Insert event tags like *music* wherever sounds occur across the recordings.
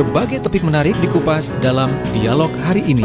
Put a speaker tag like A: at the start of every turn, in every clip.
A: berbagai topik menarik dikupas dalam dialog hari ini.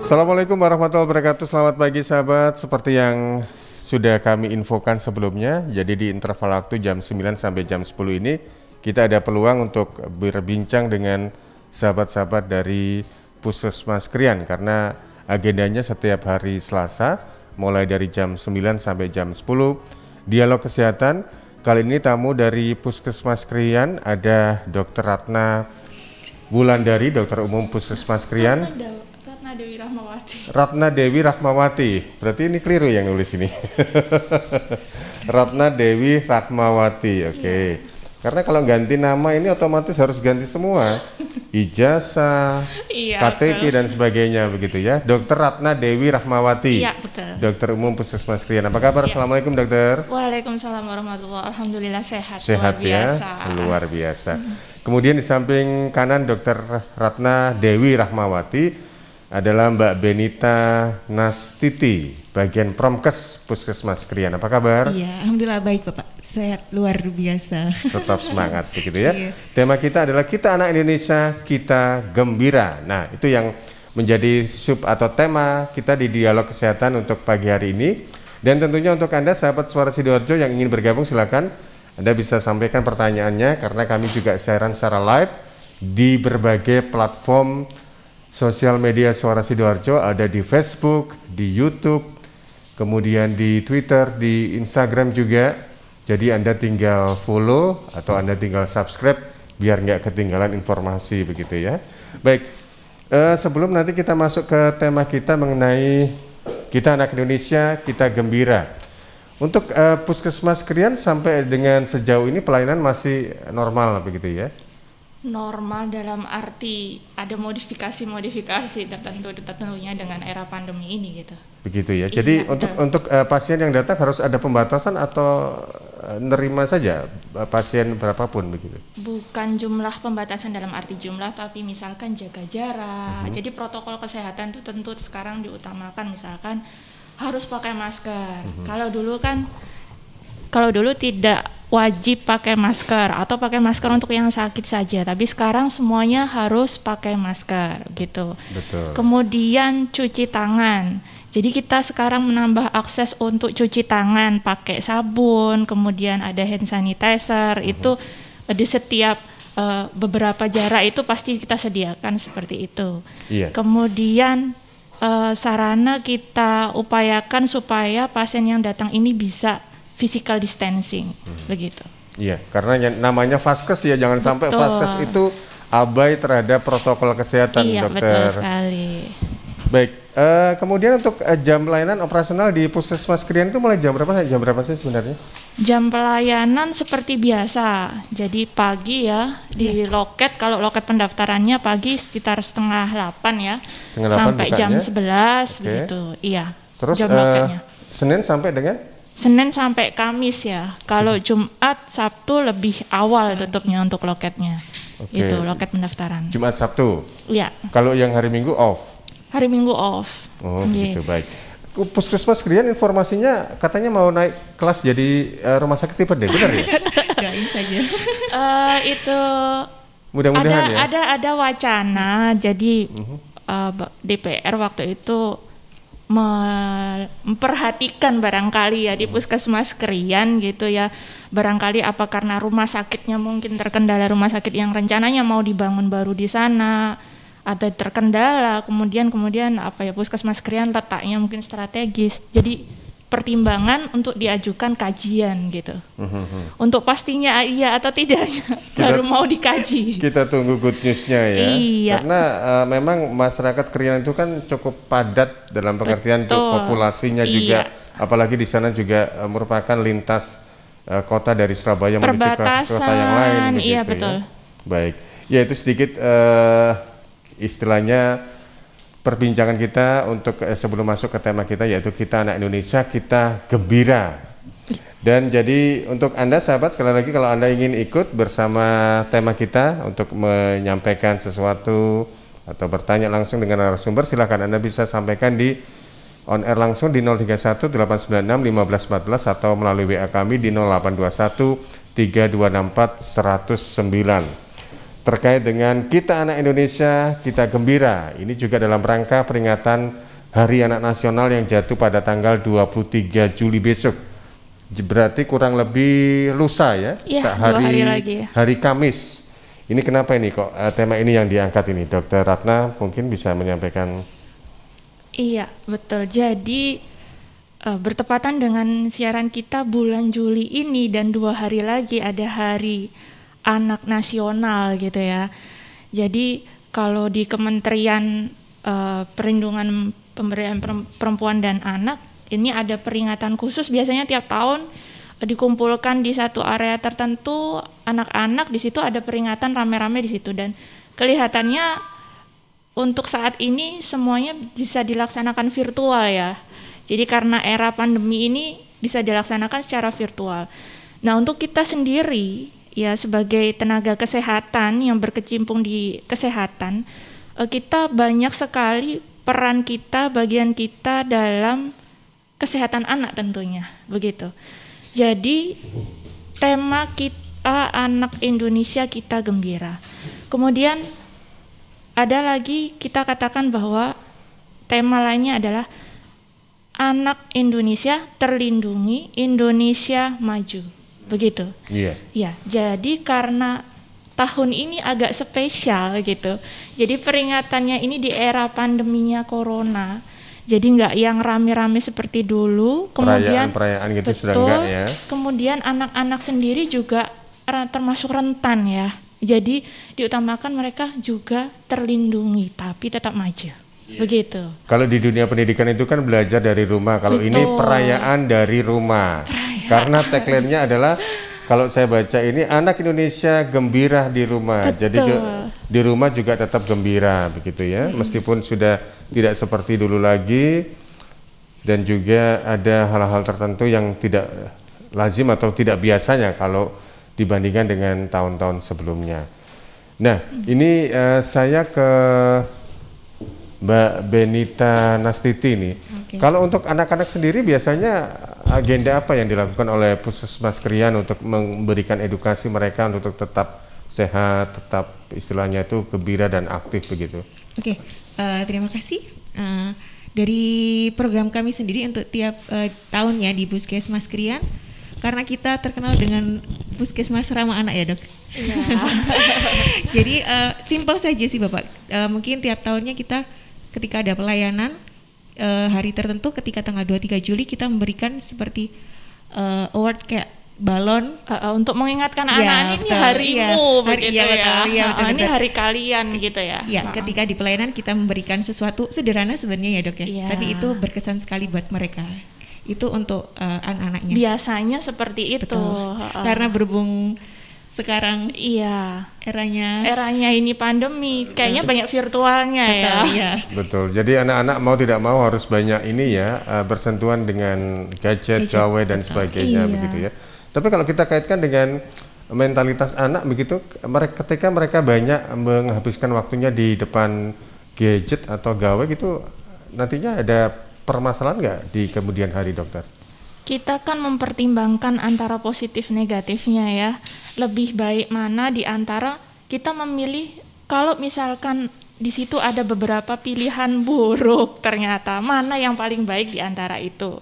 B: Assalamualaikum warahmatullahi wabarakatuh. Selamat pagi sahabat. Seperti yang sudah kami infokan sebelumnya, jadi di interval waktu jam 9 sampai jam 10 ini kita ada peluang untuk berbincang dengan sahabat-sahabat dari Puskesmas Krian karena agendanya setiap hari Selasa mulai dari jam 9 sampai jam 10 dialog kesehatan kali ini tamu dari Puskesmas Krian ada Dr. Ratna Wulandari, dokter umum Puskesmas Krian.
C: Dewi Rahmawati. Ratna
B: Dewi Rahmawati. Berarti ini keliru yang nulis ini. *laughs* Ratna Dewi Rahmawati. Oke. Okay. Iya. Karena kalau ganti nama ini otomatis harus ganti semua. Ijazah,
D: iya,
C: KTP dan
B: sebagainya begitu ya. Dokter Ratna Dewi Rahmawati. Iya, betul. Dokter Umum Puskesmas Krian. Apa kabar? Iya. Assalamualaikum, Dokter.
D: Waalaikumsalam warahmatullahi Alhamdulillah sehat. Sehat luar ya. Biasa. Luar
B: biasa. Mm-hmm. Kemudian di samping kanan Dokter Ratna Dewi Rahmawati adalah Mbak Benita Nastiti, bagian Promkes Puskesmas Krian. Apa kabar?
E: Iya, alhamdulillah baik Bapak. Sehat luar biasa.
B: Tetap semangat *laughs* begitu ya. Iya. Tema kita adalah kita anak Indonesia, kita gembira. Nah, itu yang menjadi sub atau tema kita di dialog kesehatan untuk pagi hari ini. Dan tentunya untuk Anda sahabat Suara Sidoarjo yang ingin bergabung silakan Anda bisa sampaikan pertanyaannya karena kami juga siaran secara live di berbagai platform sosial media Suara Sidoarjo ada di Facebook, di YouTube, kemudian di Twitter, di Instagram juga. Jadi Anda tinggal follow atau Anda tinggal subscribe biar nggak ketinggalan informasi begitu ya. Baik, eh, sebelum nanti kita masuk ke tema kita mengenai kita anak Indonesia, kita gembira. Untuk uh, puskesmas Krian sampai dengan sejauh ini pelayanan masih normal begitu ya?
D: normal dalam arti ada modifikasi-modifikasi tertentu tentunya dengan era pandemi ini gitu.
B: Begitu ya. Iya, Jadi iya, untuk untuk uh, pasien yang datang harus ada pembatasan atau eh, nerima saja eh, pasien berapapun begitu.
D: Bukan jumlah pembatasan dalam arti jumlah tapi misalkan jaga jarak. Mhm. Jadi protokol kesehatan itu tentu sekarang diutamakan misalkan harus pakai masker. Mhm. Kalau dulu kan kalau dulu tidak wajib pakai masker atau pakai masker untuk yang sakit saja, tapi sekarang semuanya harus pakai masker gitu. Betul. Kemudian cuci tangan. Jadi kita sekarang menambah akses untuk cuci tangan pakai sabun, kemudian ada hand sanitizer uhum. itu di setiap uh, beberapa jarak itu pasti kita sediakan seperti itu. Yeah. Kemudian uh, sarana kita upayakan supaya pasien yang datang ini bisa physical distancing hmm. begitu.
B: Iya, karena namanya vaskes ya jangan betul. sampai vaskes itu abai terhadap protokol kesehatan, iya, dokter. Iya, betul sekali. Baik, uh, kemudian untuk uh, jam pelayanan operasional di Puskesmas Krian itu mulai jam berapa jam berapa sih sebenarnya?
D: Jam pelayanan seperti biasa. Jadi pagi ya di ya. loket kalau loket pendaftarannya pagi sekitar setengah delapan ya. Setengah 8 sampai bukanya. jam ya. sebelas, okay. begitu. Iya. Terus jam uh, loketnya.
B: Senin sampai dengan
D: Senin sampai Kamis ya. Kalau Jumat, Sabtu lebih awal tutupnya untuk loketnya. Okay. Itu loket pendaftaran.
B: Jumat, Sabtu. Iya. Kalau yang hari Minggu off.
D: Hari Minggu off. Oh, okay. Iya. gitu baik. Puskesmas
B: kalian informasinya katanya mau naik kelas jadi uh, rumah sakit tipe D, benar ya?
D: *laughs* saja. uh, itu
B: mudah ada, ya. Ada
D: ada wacana jadi uh mhm. eh, -huh. uh, DPR waktu itu memperhatikan barangkali ya di hmm. puskesmas Krian gitu ya barangkali apa karena rumah sakitnya mungkin terkendala rumah sakit yang rencananya mau dibangun baru di sana ada terkendala kemudian kemudian apa ya puskesmas Krian letaknya mungkin strategis jadi pertimbangan untuk diajukan kajian gitu. Mm-hmm. Untuk pastinya iya atau tidaknya kita, baru mau dikaji.
B: Kita tunggu good newsnya ya. Iya. Karena uh, memang masyarakat Krian itu kan cukup padat dalam pengertian Betul. populasinya iya. juga, apalagi di sana juga uh, merupakan lintas eh, kota dari Surabaya menuju ke kota yang lain. Gitu, iya ya. betul. Ya. Baik, ya itu sedikit uh, istilahnya perbincangan kita untuk eh, sebelum masuk ke tema kita yaitu kita anak Indonesia kita gembira dan jadi untuk anda sahabat sekali lagi kalau anda ingin ikut bersama tema kita untuk menyampaikan sesuatu atau bertanya langsung dengan narasumber silahkan anda bisa sampaikan di on air langsung di 031 896 1514 atau melalui WA kami di 0821 3264 109 terkait dengan kita anak Indonesia kita gembira. Ini juga dalam rangka peringatan Hari Anak Nasional yang jatuh pada tanggal 23 Juli besok. Berarti kurang lebih lusa ya, ya hari hari, lagi ya. hari Kamis. Ini kenapa ini kok eh, tema ini yang diangkat ini, Dokter Ratna mungkin bisa menyampaikan.
D: Iya betul. Jadi uh, bertepatan dengan siaran kita bulan Juli ini dan dua hari lagi ada hari anak nasional gitu ya. Jadi kalau di Kementerian uh, Perlindungan Pemberdayaan Perempuan dan Anak ini ada peringatan khusus biasanya tiap tahun eh, dikumpulkan di satu area tertentu anak-anak di situ ada peringatan rame-rame di situ dan kelihatannya untuk saat ini semuanya bisa dilaksanakan virtual ya. Jadi karena era pandemi ini bisa dilaksanakan secara virtual. Nah, untuk kita sendiri ya sebagai tenaga kesehatan yang berkecimpung di kesehatan eh, kita banyak sekali peran kita bagian kita dalam kesehatan anak tentunya begitu jadi tema kita anak Indonesia kita gembira kemudian ada lagi kita katakan bahwa tema lainnya adalah anak Indonesia terlindungi Indonesia maju begitu. Iya. Yeah. Ya, jadi karena tahun ini agak spesial gitu. Jadi peringatannya ini di era pandeminya corona. Jadi nggak yang rame-rame seperti dulu. Kemudian perayaan,
B: perayaan gitu betul, sudah enggak ya.
D: Kemudian anak-anak sendiri juga termasuk rentan ya. Jadi diutamakan mereka juga terlindungi tapi tetap maju. Iya. Begitu.
B: Kalau di dunia pendidikan itu kan belajar dari rumah. Kalau Betul. ini perayaan dari rumah. Perayaan karena tagline-nya adalah kalau saya baca ini anak Indonesia gembira di rumah. Betul. Jadi di rumah juga tetap gembira begitu ya. Hmm. Meskipun sudah tidak seperti dulu lagi dan juga ada hal-hal tertentu yang tidak lazim atau tidak biasanya kalau dibandingkan dengan tahun-tahun sebelumnya. Nah, hmm. ini uh, saya ke Mbak Benita Nastiti nih. Okay. Kalau untuk anak-anak sendiri biasanya agenda apa yang dilakukan oleh Puskesmas Krian untuk memberikan edukasi mereka untuk tetap sehat, tetap istilahnya itu gembira dan aktif begitu?
E: Oke, okay. uh, eh, terima kasih. Uh, dari program kami sendiri untuk tiap uh, tahunnya di Puskesmas Krian, karena kita terkenal dengan Puskesmas ramah anak ya dok. Iya. *laughs* Jadi uh, simpel saja sih bapak. Uh, mungkin tiap tahunnya kita ketika ada pelayanan uh, hari tertentu ketika tanggal 23 Juli
D: kita memberikan seperti uh, award kayak balon uh, uh, untuk mengingatkan iya, anak-anak ya, ini harimu ya, hari, begitu ya, ya. Betul, ya betul, betul. ini hari kalian gitu ya. Ya, nah. ketika di
E: pelayanan kita memberikan sesuatu sederhana sebenarnya ya, Dok ya. ya. Tapi itu berkesan sekali buat mereka. Itu untuk uh, anak-anaknya.
D: Biasanya seperti itu. Uh. Karena
E: berhubung
D: sekarang iya eranya eranya ini pandemi kayaknya banyak virtualnya ya. Betul, ya iya.
B: Betul jadi anak-anak mau tidak mau harus banyak ini ya uh, bersentuhan dengan gadget, gawai dan sebagainya iya. begitu ya tapi kalau kita kaitkan dengan mentalitas anak begitu mereka ketika mereka banyak menghabiskan waktunya di depan gadget atau gawe gitu nantinya ada permasalahan nggak di kemudian hari dokter
D: kita kan mempertimbangkan antara positif negatifnya ya. Lebih baik mana di antara kita memilih kalau misalkan di situ ada beberapa pilihan buruk ternyata mana yang paling baik di antara itu.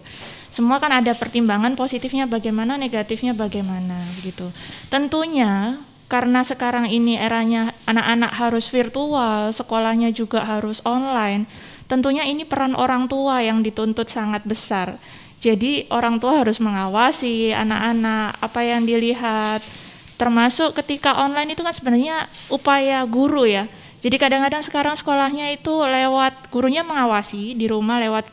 D: Semua kan ada pertimbangan positifnya bagaimana, negatifnya bagaimana gitu. Tentunya karena sekarang ini eranya anak-anak harus virtual, sekolahnya juga harus online. Tentunya ini peran orang tua yang dituntut sangat besar jadi orang tua harus mengawasi anak-anak apa yang dilihat. Termasuk ketika online itu kan sebenarnya upaya guru ya. Jadi kadang-kadang sekarang sekolahnya itu lewat gurunya mengawasi di rumah lewat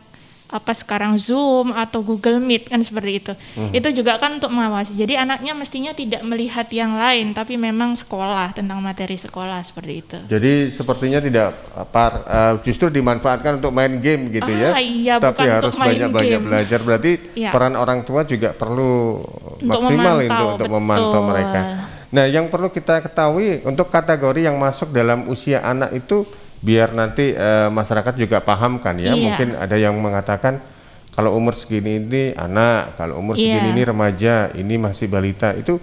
D: apa sekarang Zoom atau Google Meet kan seperti itu. Hmm. Itu juga kan untuk mengawasi. Jadi anaknya mestinya tidak melihat yang lain tapi memang sekolah tentang materi sekolah seperti itu.
B: Jadi sepertinya tidak par uh, justru dimanfaatkan untuk main game gitu ya. ah, ya. Iya, tapi harus banyak-banyak belajar. Berarti ya. peran orang tua juga perlu untuk maksimal memantau, itu untuk memantau mereka. Nah, yang perlu kita ketahui untuk kategori yang masuk dalam usia anak itu biar nanti uh, masyarakat juga paham kan ya. Iya. Mungkin ada yang mengatakan kalau umur segini ini anak, kalau umur iya. segini ini remaja, ini masih balita. Itu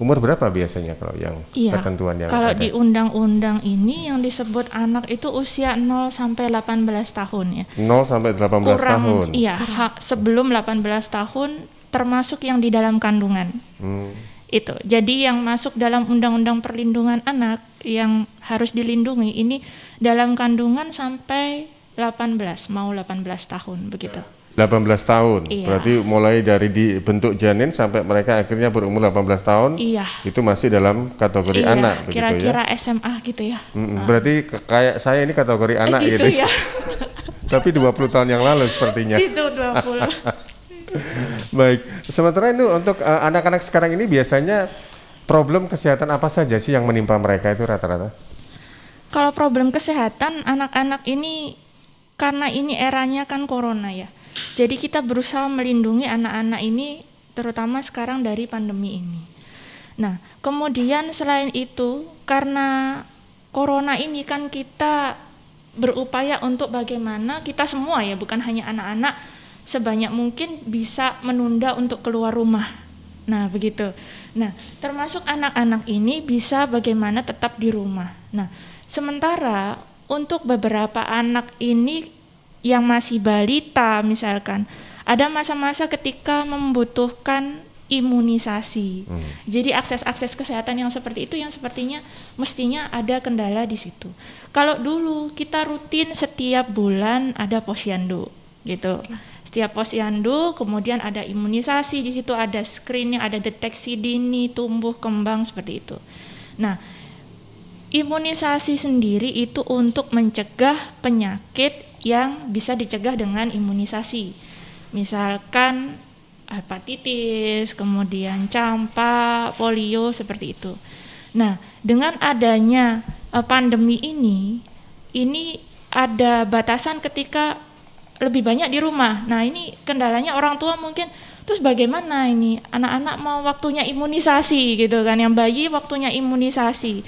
B: umur berapa biasanya kalau yang iya. ketentuan yang kalau ada? di
D: undang-undang ini yang disebut anak itu usia 0 sampai 18 tahun ya
B: 0 sampai 18 Kurang, tahun iya
D: ha, sebelum 18 tahun termasuk yang di dalam kandungan hmm itu. Jadi yang masuk dalam undang-undang perlindungan anak yang harus dilindungi ini dalam kandungan sampai 18 mau 18 tahun begitu.
B: 18 tahun. Iya. Berarti mulai dari dibentuk janin sampai mereka akhirnya berumur 18 tahun. Iya. Itu masih dalam kategori iya, anak ya. Kira-kira
D: ya. SMA gitu ya. Mm -mm. Berarti
B: kayak saya ini kategori anak *laughs* gitu. gitu. ya. ya. *laughs* Tapi 20 tahun yang lalu sepertinya. Itu 20. *laughs* Baik. Sementara itu untuk eh, anak-anak uh, sekarang ini biasanya problem kesehatan apa saja sih yang menimpa mereka itu rata-rata?
D: Kalau problem kesehatan anak-anak ini karena ini eranya kan corona ya. Jadi kita berusaha melindungi anak-anak ini terutama sekarang dari pandemi ini. Nah, kemudian selain itu karena corona ini kan kita berupaya untuk bagaimana kita semua ya bukan hanya anak-anak sebanyak mungkin bisa menunda untuk keluar rumah. Nah, begitu. Nah, termasuk anak-anak ini bisa bagaimana tetap di rumah. Nah, sementara untuk beberapa anak ini yang masih balita misalkan, ada masa-masa ketika membutuhkan imunisasi. Hmm. Jadi akses-akses kesehatan yang seperti itu yang sepertinya mestinya ada kendala di situ. Kalau dulu kita rutin setiap bulan ada posyandu gitu. Okay setiap posyandu, kemudian ada imunisasi, di situ ada screening, ada deteksi dini, tumbuh kembang seperti itu. Nah, imunisasi sendiri itu untuk mencegah penyakit yang bisa dicegah dengan imunisasi. Misalkan hepatitis, kemudian campak, polio seperti itu. Nah, dengan adanya eh, pandemi ini, ini ada batasan ketika lebih banyak di rumah. Nah, ini kendalanya orang tua mungkin terus bagaimana ini anak-anak mau waktunya imunisasi gitu kan yang bayi waktunya imunisasi.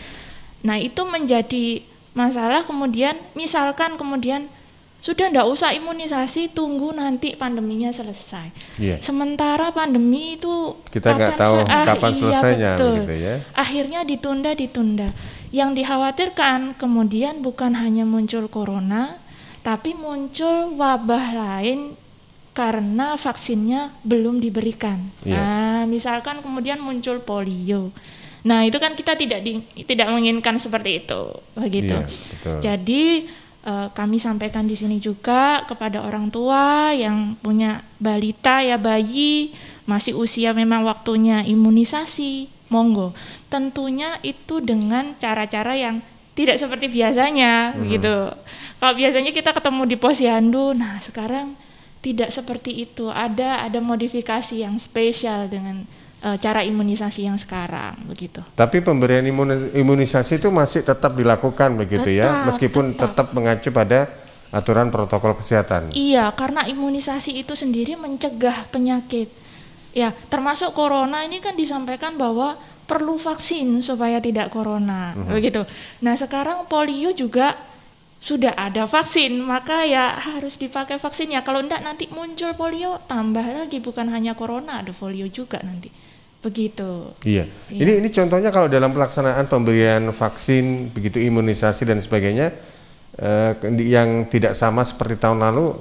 D: Nah, itu menjadi masalah kemudian misalkan kemudian sudah tidak usah imunisasi tunggu nanti pandeminya selesai. Yeah. Sementara pandemi itu kita nggak tahu se ah, kapan iya, selesainya gitu ya. Akhirnya ditunda ditunda. Yang dikhawatirkan kemudian bukan hanya muncul corona tapi muncul wabah lain karena vaksinnya belum diberikan. Yeah. Nah, misalkan kemudian muncul polio. Nah, itu kan kita tidak di, tidak menginginkan seperti itu, begitu. Yeah, iya, Jadi uh, kami sampaikan di sini juga kepada orang tua yang punya balita ya bayi masih usia memang waktunya imunisasi, monggo. Tentunya itu dengan cara-cara yang tidak seperti biasanya hmm. gitu. Kalau biasanya kita ketemu di posyandu, nah sekarang tidak seperti itu. Ada ada modifikasi yang spesial dengan uh, cara imunisasi yang sekarang begitu.
B: Tapi pemberian imunis imunisasi itu masih tetap dilakukan begitu ya? tetap, ya, meskipun tetap. tetap mengacu pada aturan protokol kesehatan.
D: Iya, karena imunisasi itu sendiri mencegah penyakit. Ya, termasuk corona ini kan disampaikan bahwa perlu vaksin supaya tidak corona mm -hmm. begitu. Nah sekarang polio juga sudah ada vaksin maka ya harus dipakai vaksinnya kalau enggak nanti muncul polio tambah lagi bukan hanya corona ada polio juga nanti begitu
B: iya ya. ini ini contohnya kalau dalam pelaksanaan pemberian vaksin begitu imunisasi dan sebagainya eh, yang tidak sama seperti tahun lalu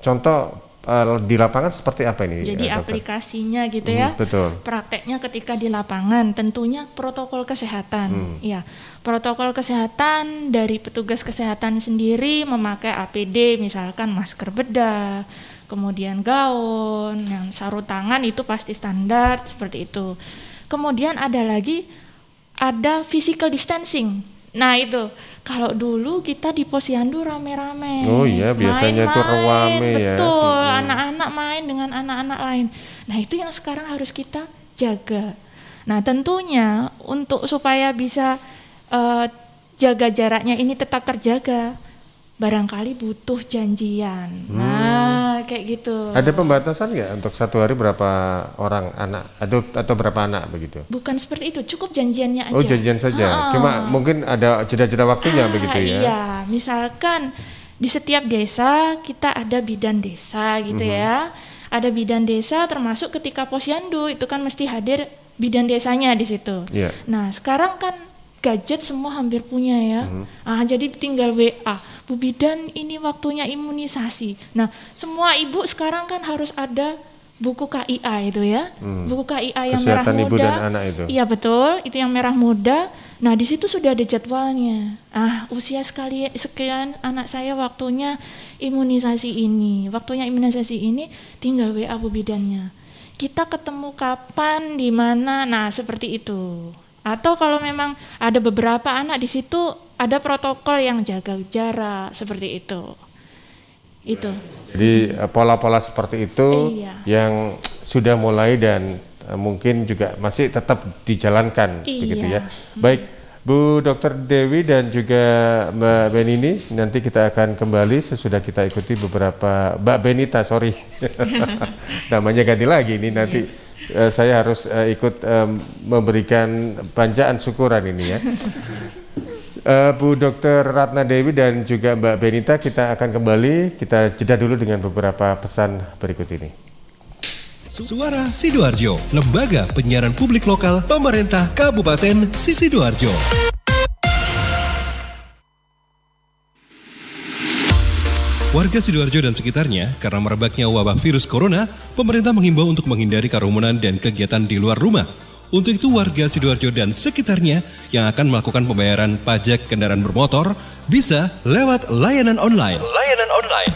B: contoh uh, di lapangan seperti apa ini? Jadi eh, dokter?
D: aplikasinya gitu hmm, ya. Betul. Prakteknya ketika di lapangan tentunya protokol kesehatan. Hmm. Ya, protokol kesehatan dari petugas kesehatan sendiri memakai APD misalkan masker bedah, kemudian gaun, yang sarung tangan itu pasti standar seperti itu. Kemudian ada lagi ada physical distancing. Nah itu kalau dulu kita di posyandu rame-rame. Oh iya biasanya main, tuh rame ya. Betul hmm. anak-anak main dengan anak-anak lain. Nah itu yang sekarang harus kita jaga. Nah tentunya untuk supaya bisa uh, jaga jaraknya ini tetap terjaga barangkali butuh janjian. Hmm. Nah, kayak gitu. Ada
B: pembatasan nggak untuk satu hari berapa orang anak atau atau berapa anak begitu?
D: Bukan seperti itu, cukup janjiannya oh, aja. Oh, janjian saja. Oh. Cuma
B: mungkin ada jeda-jeda waktunya ah, begitu ya. Iya,
D: misalkan di setiap desa kita ada bidan desa gitu mm -hmm. ya. Ada bidan desa termasuk ketika posyandu itu kan mesti hadir bidan desanya di situ. Yeah. Nah, sekarang kan gadget semua hampir punya ya. Mm -hmm. Ah, jadi tinggal WA Bu bidan ini waktunya imunisasi. Nah, semua ibu sekarang kan harus ada buku KIA itu ya, hmm. buku KIA yang merah muda. dan anak itu. Iya betul, itu yang merah muda. Nah di situ sudah ada jadwalnya. Ah usia sekali sekian anak saya waktunya imunisasi ini, waktunya imunisasi ini tinggal WA bu bidannya. Kita ketemu kapan, di mana, nah seperti itu. Atau kalau memang ada beberapa anak di situ ada protokol yang jaga jarak seperti itu. Itu.
B: Jadi eh, pola-pola seperti itu iya. yang sudah mulai dan eh, mungkin juga masih tetap dijalankan iya. begitu ya. Iya. Baik. Bu Dokter Dewi dan juga Mbak Benini nanti kita akan kembali sesudah kita ikuti beberapa Mbak Benita sorry *laughs* namanya ganti lagi ini nanti iya. Eh, saya harus uh, ikut um, memberikan banjaan syukuran ini ya. Uh, Bu Dokter Ratna Dewi dan juga Mbak Benita kita akan kembali kita jeda dulu dengan beberapa pesan berikut ini.
A: Suara Sidoarjo, Lembaga Penyiaran Publik Lokal Pemerintah Kabupaten Sidoarjo. Warga Sidoarjo dan sekitarnya, karena merebaknya wabah virus corona, pemerintah mengimbau untuk menghindari kerumunan dan kegiatan di luar rumah. Untuk itu warga Sidoarjo dan sekitarnya yang akan melakukan pembayaran pajak kendaraan bermotor bisa lewat layanan online. Layanan online.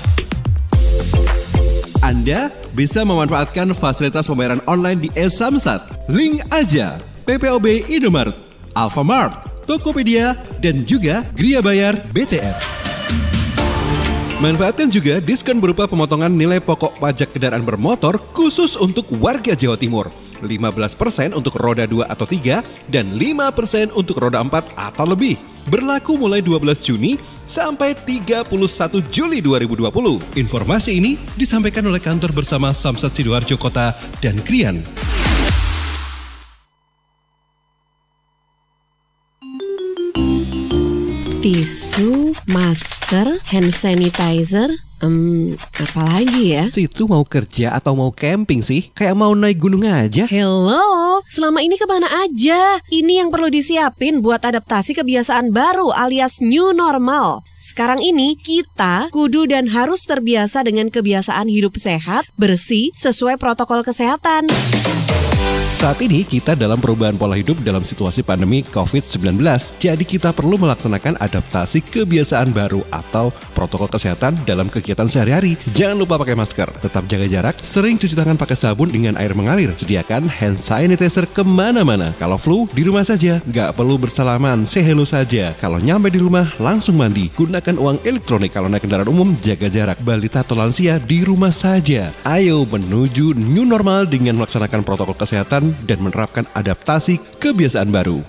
A: Anda bisa memanfaatkan fasilitas pembayaran online di e-Samsat. Link aja PPOB Indomaret, Alfamart, Tokopedia, dan juga Gria Bayar BTR. Manfaatkan juga diskon berupa pemotongan nilai pokok pajak kendaraan bermotor khusus untuk warga Jawa Timur. 15% untuk roda 2 atau 3 dan 5% untuk roda 4 atau lebih. Berlaku mulai 12 Juni sampai 31 Juli 2020. Informasi ini disampaikan oleh kantor bersama Samsat Sidoarjo Kota dan Krian.
E: tisu, masker,
A: hand sanitizer, Um, lagi ya? Situ mau kerja atau mau camping sih? Kayak mau naik gunung aja? Hello,
C: selama ini kemana aja? Ini yang perlu disiapin buat adaptasi kebiasaan baru alias new normal. Sekarang ini kita kudu dan harus terbiasa dengan kebiasaan hidup sehat, bersih, sesuai protokol kesehatan.
A: Saat ini kita dalam perubahan pola hidup dalam situasi pandemi COVID-19, jadi kita perlu melaksanakan adaptasi kebiasaan baru atau protokol kesehatan dalam kegiatan sehari-hari. Jangan lupa pakai masker, tetap jaga jarak, sering cuci tangan pakai sabun dengan air mengalir, sediakan hand sanitizer kemana-mana. Kalau flu, di rumah saja, nggak perlu bersalaman, say hello saja. Kalau nyampe di rumah, langsung mandi. Gunakan uang elektronik kalau naik kendaraan umum, jaga jarak. Balita atau lansia di rumah saja. Ayo menuju new normal dengan melaksanakan protokol kesehatan dan menerapkan adaptasi kebiasaan baru.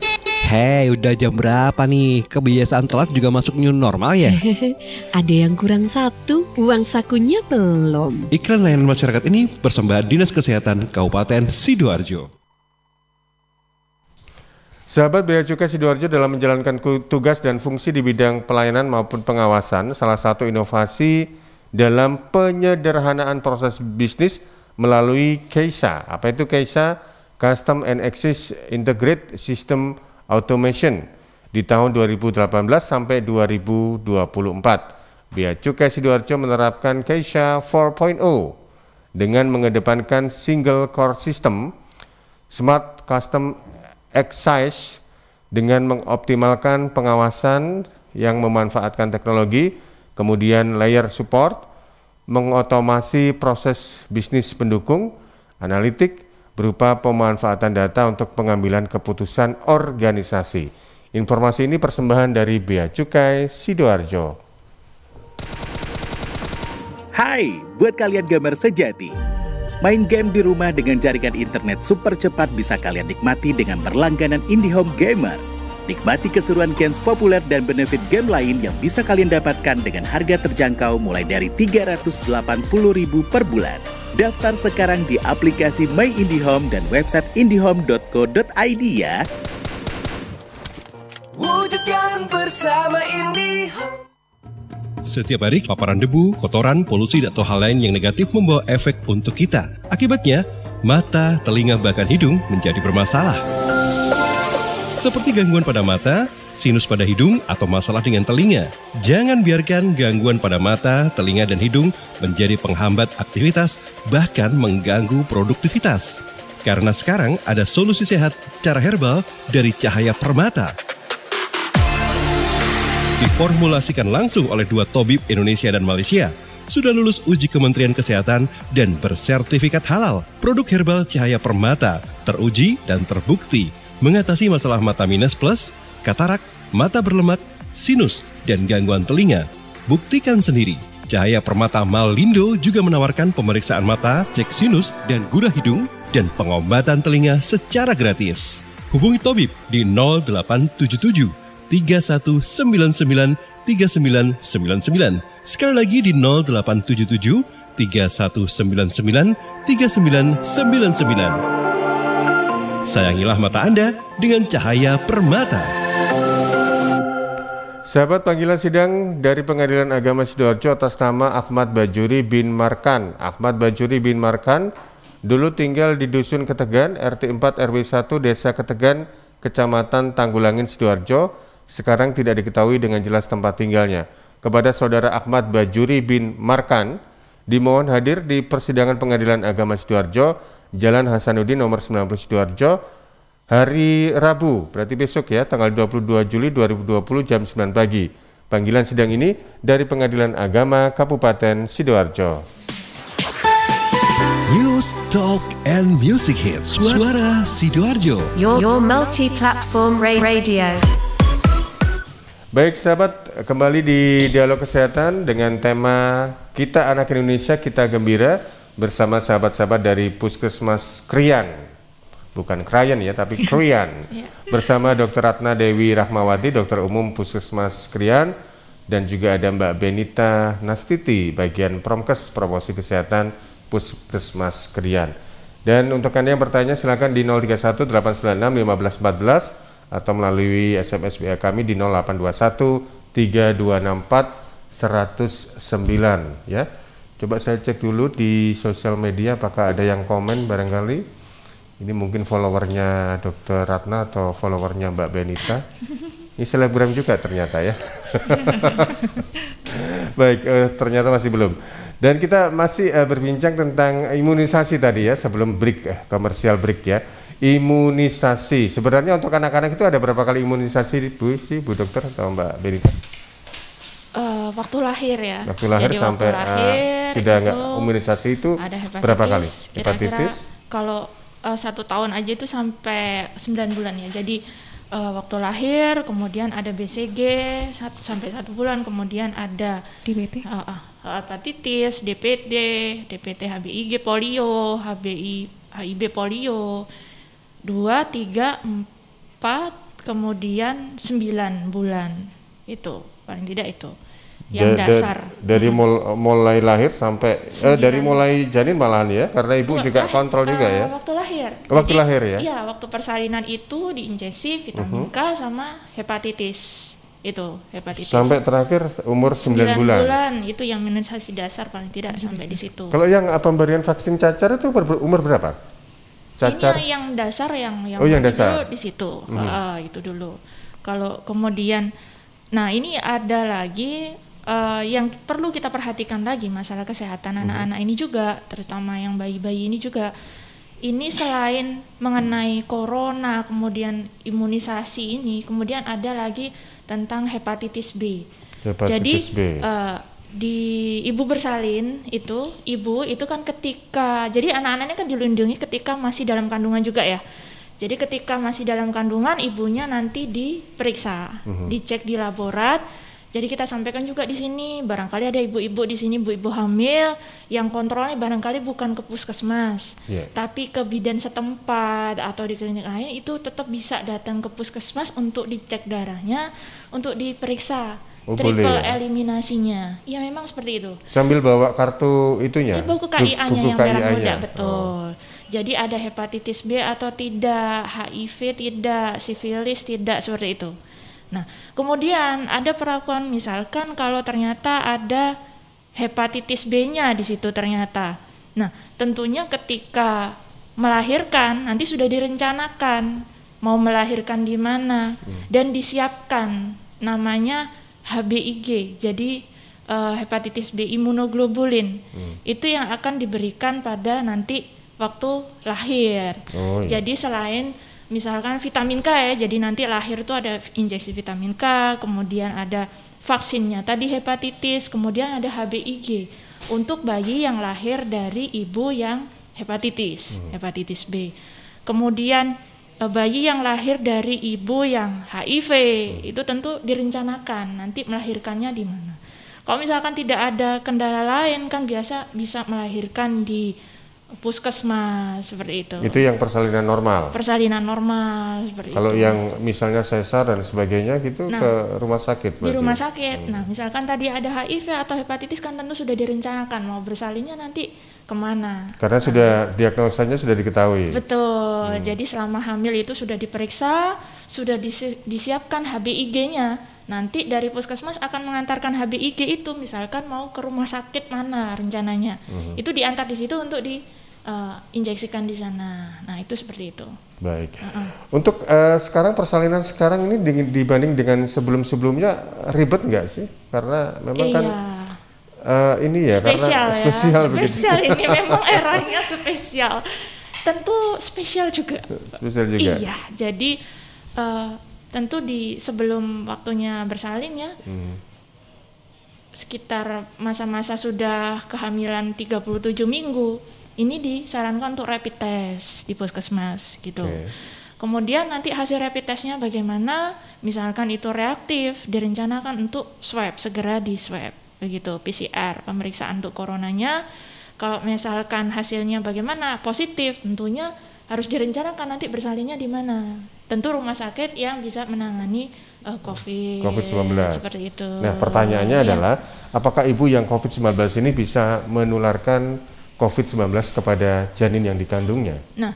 A: Hei, udah jam berapa nih? Kebiasaan telat juga masuk new normal ya?
E: *laughs* Ada yang kurang satu, uang sakunya belum.
A: Iklan layanan masyarakat ini persembahan Dinas Kesehatan Kabupaten Sidoarjo.
B: Sahabat Bea Cukai Sidoarjo dalam menjalankan tugas dan fungsi di bidang pelayanan maupun pengawasan, salah satu inovasi dalam penyederhanaan proses bisnis melalui Keisa. Apa itu Keisa? Custom and Access Integrate System Automation di tahun 2018 sampai 2024. Bia Cukai Sidoarjo menerapkan Keisha 4.0 dengan mengedepankan single core system smart custom excise dengan mengoptimalkan pengawasan yang memanfaatkan teknologi, kemudian layer support, mengotomasi proses bisnis pendukung, analitik, berupa pemanfaatan data untuk pengambilan keputusan organisasi. Informasi ini persembahan dari Bea Cukai Sidoarjo.
A: Hai, buat kalian gamer sejati. Main game di rumah dengan jaringan internet super cepat bisa kalian nikmati dengan berlangganan IndiHome Gamer. Nikmati keseruan games populer dan benefit game lain yang bisa kalian dapatkan dengan harga terjangkau mulai dari 380.000 per bulan. Daftar sekarang di aplikasi My IndiHome dan website indihome.co.id ya. Wujudkan bersama IndiHome. Setiap hari, paparan debu, kotoran, polusi, atau hal lain yang negatif membawa efek untuk kita. Akibatnya, mata, telinga, bahkan hidung menjadi bermasalah seperti gangguan pada mata, sinus pada hidung, atau masalah dengan telinga. Jangan biarkan gangguan pada mata, telinga, dan hidung menjadi penghambat aktivitas, bahkan mengganggu produktivitas. Karena sekarang ada solusi sehat cara herbal dari cahaya permata. Diformulasikan langsung oleh dua tobib Indonesia dan Malaysia, sudah lulus uji Kementerian Kesehatan dan bersertifikat halal. Produk herbal Cahaya Permata teruji dan terbukti mengatasi masalah mata minus plus, katarak, mata berlemak, sinus, dan gangguan telinga. Buktikan sendiri. Cahaya Permata Malindo juga menawarkan pemeriksaan mata, cek sinus dan gurah hidung, dan pengobatan telinga secara gratis. Hubungi Tobib di 0877 3199 3999. Sekali lagi di 0877 3199 3999. Sayangilah mata Anda dengan cahaya permata.
B: Sahabat panggilan sidang dari Pengadilan Agama Sidoarjo atas nama Ahmad Bajuri bin Markan. Ahmad Bajuri bin Markan dulu tinggal di Dusun Ketegan, RT 4 RW 1 Desa Ketegan, Kecamatan Tanggulangin Sidoarjo. Sekarang tidak diketahui dengan jelas tempat tinggalnya. Kepada saudara Ahmad Bajuri bin Markan, dimohon hadir di persidangan Pengadilan Agama Sidoarjo Jalan Hasanuddin nomor 90 Sidoarjo hari Rabu, berarti besok ya, tanggal 22 Juli 2020 jam 9 pagi. Panggilan sidang ini dari Pengadilan Agama Kabupaten Sidoarjo. News, talk, and music hits. Suara Sidoarjo.
D: Your, your multi-platform radio.
B: Baik sahabat, kembali di Dialog Kesehatan dengan tema Kita Anak Indonesia, Kita Gembira bersama sahabat-sahabat dari Puskesmas Krian bukan Krian ya tapi Krian *laughs* iya. bersama Dr. Ratna Dewi Rahmawati dokter umum Puskesmas Krian dan juga ada Mbak Benita Nastiti bagian Promkes Promosi Kesehatan Puskesmas Krian dan untuk Anda yang bertanya silakan di 031 896 1514 atau melalui SMS WA kami di 0821 3264 109 ya Coba saya cek dulu di sosial media apakah ada yang komen barangkali. Ini mungkin followernya Dokter Ratna atau followernya Mbak Benita. Ini selebgram juga ternyata ya. *laughs* Baik, eh, ternyata masih belum. Dan kita masih eh, berbincang tentang imunisasi tadi ya sebelum break eh, komersial break ya. Imunisasi. Sebenarnya untuk anak-anak itu ada berapa kali imunisasi Bu sih Bu Dokter atau Mbak Benita?
D: uh, waktu lahir ya. Waktu lahir Jadi sampai waktu eh, lahir, uh, sudah nggak imunisasi itu ada hepatitis, berapa kali? Hepatitis. kalau uh, satu tahun aja itu sampai sembilan bulan ya. Jadi uh, waktu lahir, kemudian ada BCG sat, sampai satu bulan, kemudian ada DBT, uh, uh, hepatitis, DPT, DPT HBIG polio, HBI HIB polio. dua tiga empat kemudian 9 bulan. Itu paling tidak itu yang da dasar.
B: dari hmm. mul mulai lahir sampai eh, dari mulai janin malahan ya, karena ibu iya, juga lahir, kontrol uh, juga ah, ya. Waktu
D: lahir. Waktu lahir ya. Iya, waktu persalinan itu diinjeksi vitamin uh -huh. K sama hepatitis itu hepatitis. Sampai
B: terakhir umur 9, 9 bulan. bulan
D: itu yang imunisasi dasar paling tidak sampai di situ. Kalau
B: yang pemberian vaksin cacar itu umur berapa? Cacar. Ini
D: yang dasar yang yang, oh, yang dasar. di situ. Hmm. Uh, itu dulu. Kalau kemudian nah ini ada lagi Eh, yang perlu kita perhatikan lagi masalah kesehatan mhm. anak-anak ini juga, terutama yang bayi-bayi ini juga. Ini selain mengenai corona, kemudian imunisasi ini, kemudian ada lagi tentang hepatitis B. Hepatitis Jadi B. Uh, di ibu bersalin itu ibu itu kan ketika jadi anak anak ini kan dilindungi ketika masih dalam kandungan juga ya jadi ketika masih dalam kandungan ibunya nanti diperiksa uhum. dicek di laborat jadi kita sampaikan juga di sini barangkali ada ibu-ibu di sini ibu-ibu hamil yang kontrolnya barangkali bukan ke puskesmas, yeah. tapi ke bidan setempat atau di klinik lain itu tetap bisa datang ke puskesmas untuk dicek darahnya, untuk diperiksa. Oh, triple boleh. Ya? eliminasinya. Iya memang seperti itu.
B: Sambil bawa kartu itunya. Eh, buku KIA-nya yang merah muda, oh.
D: betul. Oh. Jadi ada hepatitis B atau tidak, HIV tidak, sifilis tidak seperti itu. Nah, kemudian ada perlakuan misalkan kalau ternyata ada hepatitis B-nya di situ ternyata. Nah, tentunya ketika melahirkan nanti sudah direncanakan mau melahirkan di mana hmm. dan disiapkan namanya HBIG. Jadi uh, hepatitis B imunoglobulin. Hmm. Itu yang akan diberikan pada nanti waktu lahir. Oh, iya. Jadi selain misalkan vitamin K ya, jadi nanti lahir itu ada injeksi vitamin K, kemudian ada vaksinnya tadi hepatitis, kemudian ada HBIG untuk bayi yang lahir dari ibu yang hepatitis, hmm. hepatitis B. Kemudian e, bayi yang lahir dari ibu yang HIV hmm. itu tentu direncanakan nanti melahirkannya di mana. Kalau misalkan tidak ada kendala lain kan biasa bisa melahirkan di puskesmas seperti itu. Itu
B: yang persalinan normal.
D: Persalinan normal seperti Kalau itu. yang
B: misalnya sesar dan sebagainya gitu nah, ke rumah sakit. Di rumah
D: sakit. Hmm. Nah, misalkan tadi ada HIV atau hepatitis kan tentu sudah direncanakan mau bersalinnya nanti kemana?
B: Karena nah, sudah diagnosanya sudah diketahui.
D: Betul. Hmm. Jadi selama hamil itu sudah diperiksa, sudah disi disiapkan HBIG-nya. Nanti dari puskesmas akan mengantarkan HBIG itu misalkan mau ke rumah sakit mana rencananya. Hmm. Itu diantar di situ untuk di uh, injeksikan di sana. Nah, itu seperti itu. Baik. Uh -uh.
B: Untuk uh, sekarang persalinan sekarang ini dibanding dengan sebelum-sebelumnya ribet nggak sih? Karena memang kan, iya. kan uh, ini ya spesial karena ya. spesial, spesial ini *laughs* memang eranya
D: spesial. Tentu spesial juga. Spesial juga. Iya, jadi uh, tentu di sebelum waktunya bersalin ya. Hmm sekitar masa-masa sudah kehamilan 37 minggu ini disarankan untuk rapid test di puskesmas gitu. Okay. Kemudian nanti hasil rapid testnya bagaimana? Misalkan itu reaktif, direncanakan untuk swab segera di swab begitu PCR pemeriksaan untuk coronanya. Kalau misalkan hasilnya bagaimana? Positif, tentunya harus direncanakan nanti bersalinnya di mana. Tentu rumah sakit yang bisa menangani uh, COVID. COVID-19. Seperti itu. Nah, pertanyaannya ya. adalah
B: apakah ibu yang COVID-19 ini bisa menularkan COVID-19 kepada janin yang dikandungnya.
D: Nah,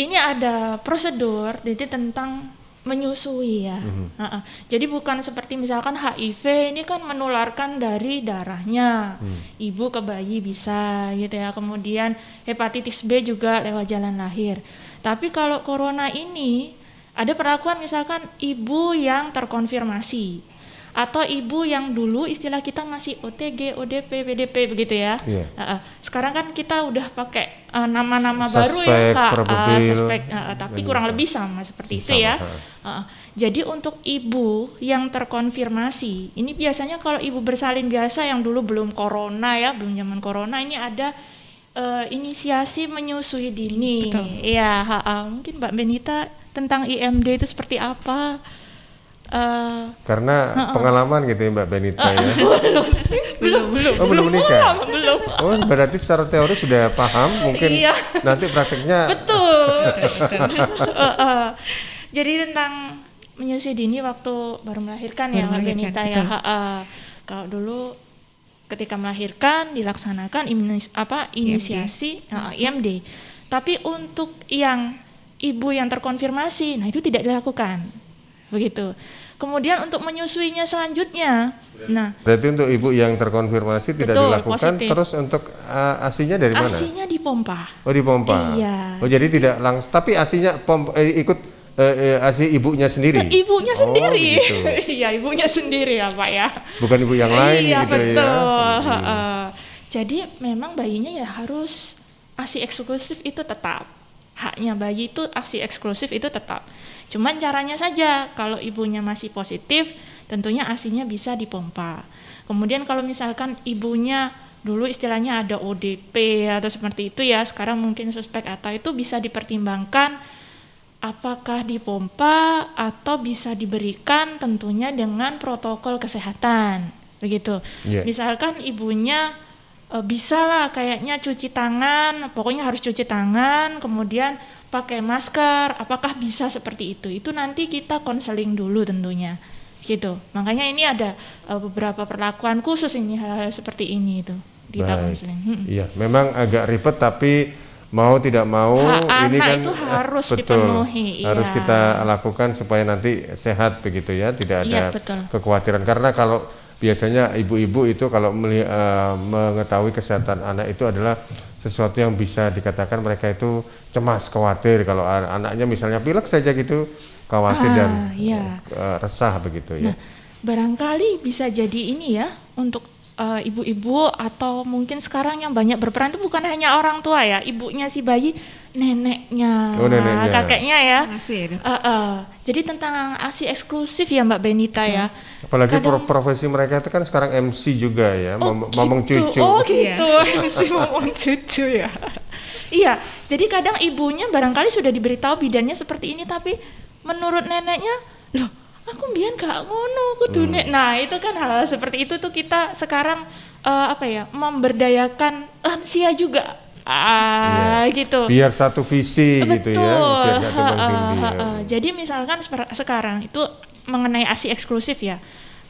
D: ini ada prosedur jadi tentang menyusui ya. Mm-hmm. Uh-uh. Jadi bukan seperti misalkan HIV ini kan menularkan dari darahnya mm. ibu ke bayi bisa gitu ya. Kemudian hepatitis B juga lewat jalan lahir. Tapi kalau corona ini ada perlakuan misalkan ibu yang terkonfirmasi atau ibu yang dulu istilah kita masih OTG, ODP, PDP begitu ya. Yeah. Iya. Uh, sekarang kan kita udah pakai uh, nama-nama baru ya Pak, uh, suspek, uh, tapi kurang ya. lebih sama seperti sama, itu ya. Uh, jadi untuk ibu yang terkonfirmasi, ini biasanya kalau ibu bersalin biasa yang dulu belum corona ya, belum zaman corona ini ada uh, inisiasi menyusui dini. Betul. Ya, ha -ha. mungkin Mbak Benita tentang IMD itu seperti apa? Uh, Karena uh-uh. pengalaman
B: gitu ya Mbak Benita uh, ya. *laughs* belum sih, belum belum. Oh, belum nikah.
D: Belum. Oh,
B: berarti secara teori sudah paham, mungkin iya. nanti praktiknya Betul. uh, *laughs*
D: uh. Jadi tentang menyusui dini waktu baru melahirkan ya, baru ya Mbak Benita ya. ya. Uh, kalau dulu ketika melahirkan dilaksanakan imunis, apa inisiasi IMD. Uh, IMD. Tapi untuk yang ibu yang terkonfirmasi, nah itu tidak dilakukan begitu. Kemudian untuk menyusuinya selanjutnya. Iya. Nah,
B: berarti untuk ibu yang terkonfirmasi betul, tidak dilakukan positif. terus untuk uh, asinya dari asinya mana? Asinya pompa. Oh, dipompa. Iya. Oh, jadi, jadi tidak langsung tapi asinya pompa, eh, ikut eh, eh, asi ibunya sendiri. Ke ibunya oh, sendiri. *laughs*
D: Iya, ibunya sendiri ya, Pak ya.
B: Bukan ibu yang lain iya, gitu ya? betul. ya. Hmm. Uh,
D: jadi memang bayinya ya harus asi eksklusif itu tetap haknya bayi itu aksi eksklusif itu tetap. Cuman caranya saja kalau ibunya masih positif, tentunya asinya bisa dipompa. Kemudian kalau misalkan ibunya dulu istilahnya ada ODP atau seperti itu ya, sekarang mungkin suspek atau itu bisa dipertimbangkan apakah dipompa atau bisa diberikan tentunya dengan protokol kesehatan begitu. Yeah. Misalkan ibunya e, bisa lah kayaknya cuci tangan, pokoknya harus cuci tangan, kemudian pakai masker, apakah bisa seperti itu? Itu nanti kita konseling dulu tentunya, gitu. Makanya ini ada e, beberapa perlakuan khusus ini hal-hal seperti ini itu
B: di konseling. Hmm. Iya, memang agak ribet tapi mau tidak mau ha, ini kan itu eh, harus betul, dipenuhi harus iya. kita lakukan supaya nanti sehat begitu ya tidak iya, ada iya, kekhawatiran karena kalau biasanya ibu-ibu itu kalau melihat, uh, eh, mengetahui kesehatan anak itu adalah sesuatu yang bisa dikatakan mereka itu cemas, khawatir kalau anaknya misalnya pilek saja gitu, khawatir uh, dan ya. uh, resah begitu ya.
D: nah, ya. Barangkali bisa jadi ini ya untuk Eh, ibu-ibu uh, atau mungkin sekarang yang banyak berperan itu bukan hanya orang tua ya, ibunya si bayi, neneknya, oh, neneknya. kakeknya ya. Uh, uh. Jadi tentang asi eksklusif ya Mbak Benita ya. ya.
B: Apalagi Kadang, profesi mereka itu kan sekarang MC juga ya, oh, gitu. cucu. Oh gitu, iya. *laughs* MC ngomong *laughs* cucu ya.
D: Iya, jadi kadang ibunya barangkali sudah diberitahu bidannya seperti ini, tapi menurut neneknya, loh aku biar gak ngono kudu hmm. nah itu kan hal, hal seperti itu tuh kita sekarang uh, apa ya memberdayakan lansia juga ah iya. gitu biar
B: satu visi Betul. gitu ya biar ya. ha,
D: jadi misalkan sekarang itu mengenai asi eksklusif ya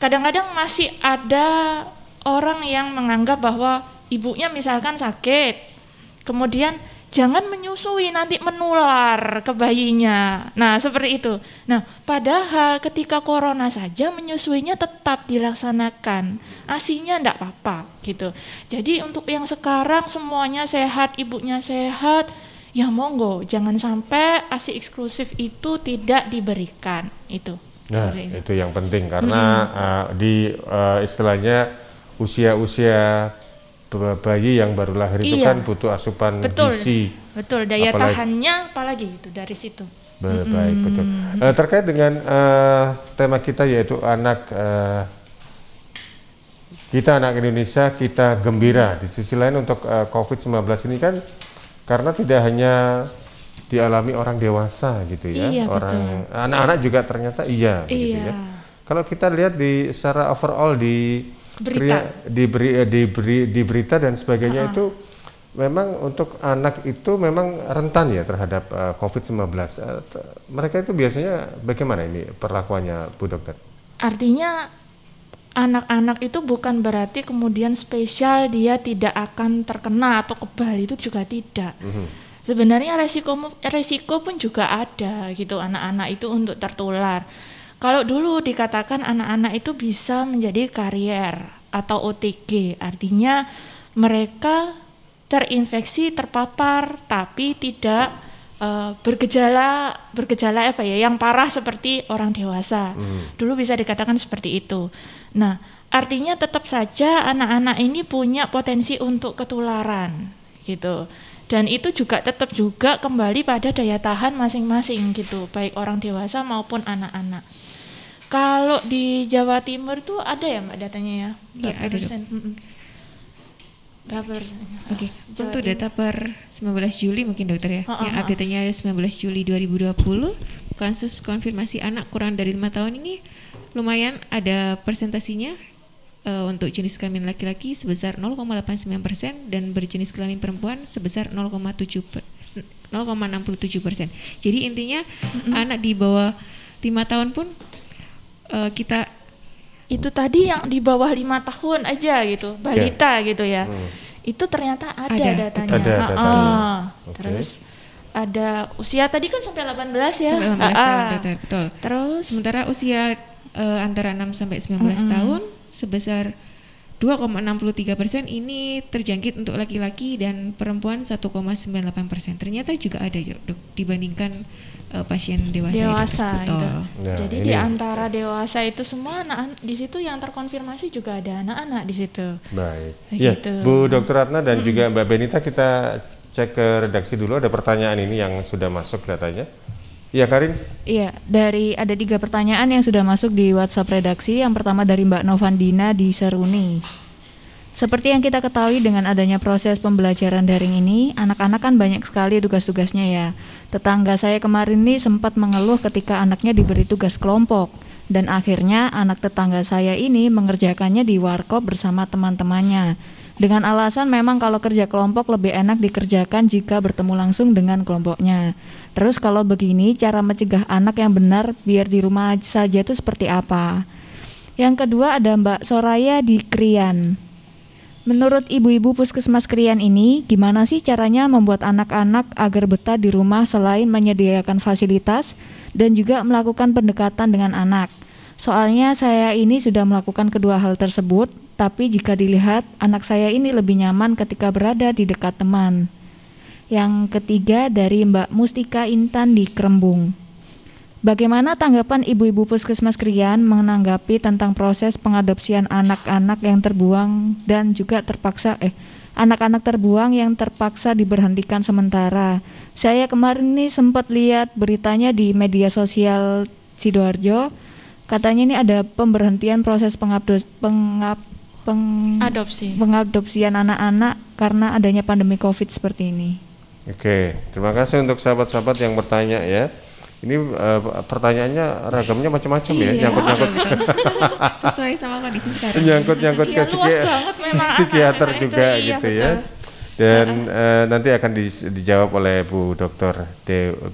D: kadang-kadang masih ada orang yang menganggap bahwa ibunya misalkan sakit kemudian jangan menyusui nanti menular ke bayinya. Nah, seperti itu. Nah, padahal ketika corona saja menyusuinya tetap dilaksanakan. Asinya tidak apa-apa gitu. Jadi untuk yang sekarang semuanya sehat, ibunya sehat, ya monggo jangan sampai ASI eksklusif itu tidak diberikan itu. Nah, itu.
B: itu yang penting karena hmm. uh, di uh, istilahnya usia-usia bayi yang baru lahir iya. itu kan butuh asupan betul, gizi. Betul, daya apalagi,
D: tahannya apalagi itu dari situ.
B: Baik, mm betul. Uh, terkait dengan uh, tema kita yaitu anak uh, kita anak Indonesia kita gembira. Di sisi lain untuk uh, COVID-19 ini kan karena tidak hanya dialami orang dewasa gitu ya, iya, orang anak-anak juga ternyata iya, iya. Gitu ya. Iya. Kalau kita lihat di secara overall di berita. Diberi, eh, diberi, di dan sebagainya uh -huh. itu memang untuk anak itu memang rentan ya terhadap uh, COVID-19. Uh, mereka itu biasanya bagaimana ini perlakuannya Bu Dokter?
D: Artinya anak-anak itu bukan berarti kemudian spesial dia tidak akan terkena atau kebal itu juga tidak. Mm -hmm. Sebenarnya resiko resiko pun juga ada gitu anak-anak itu untuk tertular kalau dulu dikatakan anak-anak itu bisa menjadi karier atau OTG, artinya mereka terinfeksi terpapar tapi tidak uh, bergejala bergejala apa ya yang parah seperti orang dewasa. Hmm. Dulu bisa dikatakan seperti itu. Nah, artinya tetap saja anak-anak ini punya potensi untuk ketularan gitu dan itu juga tetap juga kembali pada daya tahan masing-masing gitu baik orang dewasa maupun anak-anak kalau di Jawa Timur tuh ada ya mbak datanya ya? Iya ada.
C: Oke,
E: okay. untuk data per 19 Juli mungkin dokter ya. Oh, oh, yang update-nya ada 19 Juli 2020, kasus konfirmasi anak kurang dari lima tahun ini lumayan ada persentasinya uh, untuk jenis kelamin laki-laki sebesar 0,89% dan berjenis kelamin perempuan sebesar 0,7 0,67%. Jadi intinya mm -hmm. anak di bawah lima tahun pun
D: uh, kita itu tadi yang di bawah lima tahun aja gitu ya. balita yeah. gitu ya hmm. itu ternyata ada, ada datanya ada, ada, ada, ah, okay. terus ada usia tadi kan sampai 18 ya 19 ah, tahun datar, betul terus sementara
E: usia uh, antara 6 sampai 19 mm -hmm. tahun sebesar 2,63 persen ini terjangkit untuk laki-laki dan perempuan 1,98 persen. Ternyata juga ada dok dibandingkan uh, pasien dewasa. Dewasa itu.
D: Ya, Jadi ini. di antara dewasa itu semua anak di situ yang terkonfirmasi juga ada anak-anak di situ.
B: Baik. Ya, gitu. Bu dokter Ratna dan hmm. juga Mbak Benita kita cek ke redaksi dulu ada pertanyaan ini yang sudah masuk datanya. Iya Karin?
C: Iya, dari ada tiga pertanyaan yang sudah masuk di WhatsApp redaksi. Yang pertama dari Mbak Novandina di Seruni. Seperti yang kita ketahui dengan adanya proses pembelajaran daring ini, anak-anak kan banyak sekali tugas-tugasnya ya. Tetangga saya kemarin ini sempat mengeluh ketika anaknya diberi tugas kelompok. Dan akhirnya anak tetangga saya ini mengerjakannya di warkop bersama teman-temannya dengan alasan memang kalau kerja kelompok lebih enak dikerjakan jika bertemu langsung dengan kelompoknya. Terus kalau begini cara mencegah anak yang benar biar di rumah saja itu seperti apa? Yang kedua ada Mbak Soraya di Krian. Menurut ibu-ibu puskesmas Krian ini, gimana sih caranya membuat anak-anak agar betah di rumah selain menyediakan fasilitas dan juga melakukan pendekatan dengan anak? Soalnya saya ini sudah melakukan kedua hal tersebut, tapi jika dilihat, anak saya ini lebih nyaman ketika berada di dekat teman. Yang ketiga dari Mbak Mustika Intan di Kerembung. Bagaimana tanggapan ibu-ibu puskesmas Krian menanggapi tentang proses pengadopsian anak-anak yang terbuang dan juga terpaksa eh anak-anak terbuang yang terpaksa diberhentikan sementara. Saya kemarin nih sempat lihat beritanya di media sosial Sidoarjo. Katanya ini ada pemberhentian proses pengabdos, pengab, peng adopsi pengadopsian anak-anak karena adanya pandemi Covid seperti ini.
B: Oke, terima kasih untuk sahabat-sahabat yang bertanya ya. Ini uh, pertanyaannya ragamnya macam-macam ya, iya, ya, nyangkut-nyangkut *laughs* sesuai sama kondisi sekarang. Nyangkut-nyangkut iya, ke psiki *laughs* psikiater juga itu, iya, gitu iya, ya. Dan uh, nanti akan di, dijawab oleh Bu Dokter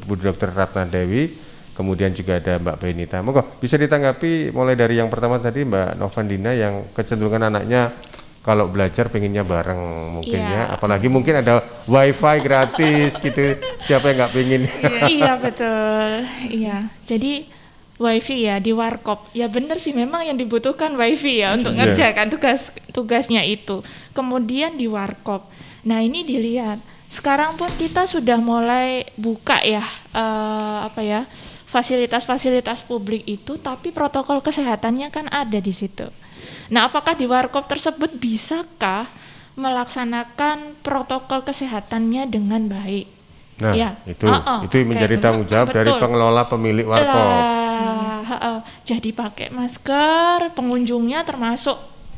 B: Bu Dokter Ratna Dewi kemudian juga ada Mbak Benita. Moga bisa ditanggapi mulai dari yang pertama tadi Mbak Novandina yang kecenderungan anaknya kalau belajar pengennya bareng mungkin yeah. ya, apalagi mungkin ada wifi gratis gitu. Siapa yang nggak pengen? iya, yeah,
D: betul. Iya. Jadi wifi ya di warkop. Ya benar sih memang yang dibutuhkan wifi ya untuk yeah. ngerjakan tugas tugasnya itu. Kemudian di warkop. Nah, ini dilihat. Sekarang pun kita sudah mulai buka ya uh, apa ya? fasilitas-fasilitas publik itu, tapi protokol kesehatannya kan ada di situ. Nah, apakah di warkop tersebut bisakah melaksanakan protokol kesehatannya dengan baik? Nah, ya. itu oh, oh, itu menjadi tanggung jawab betul. dari pengelola
B: pemilik warkop.
D: hmm. jadi pakai masker, pengunjungnya termasuk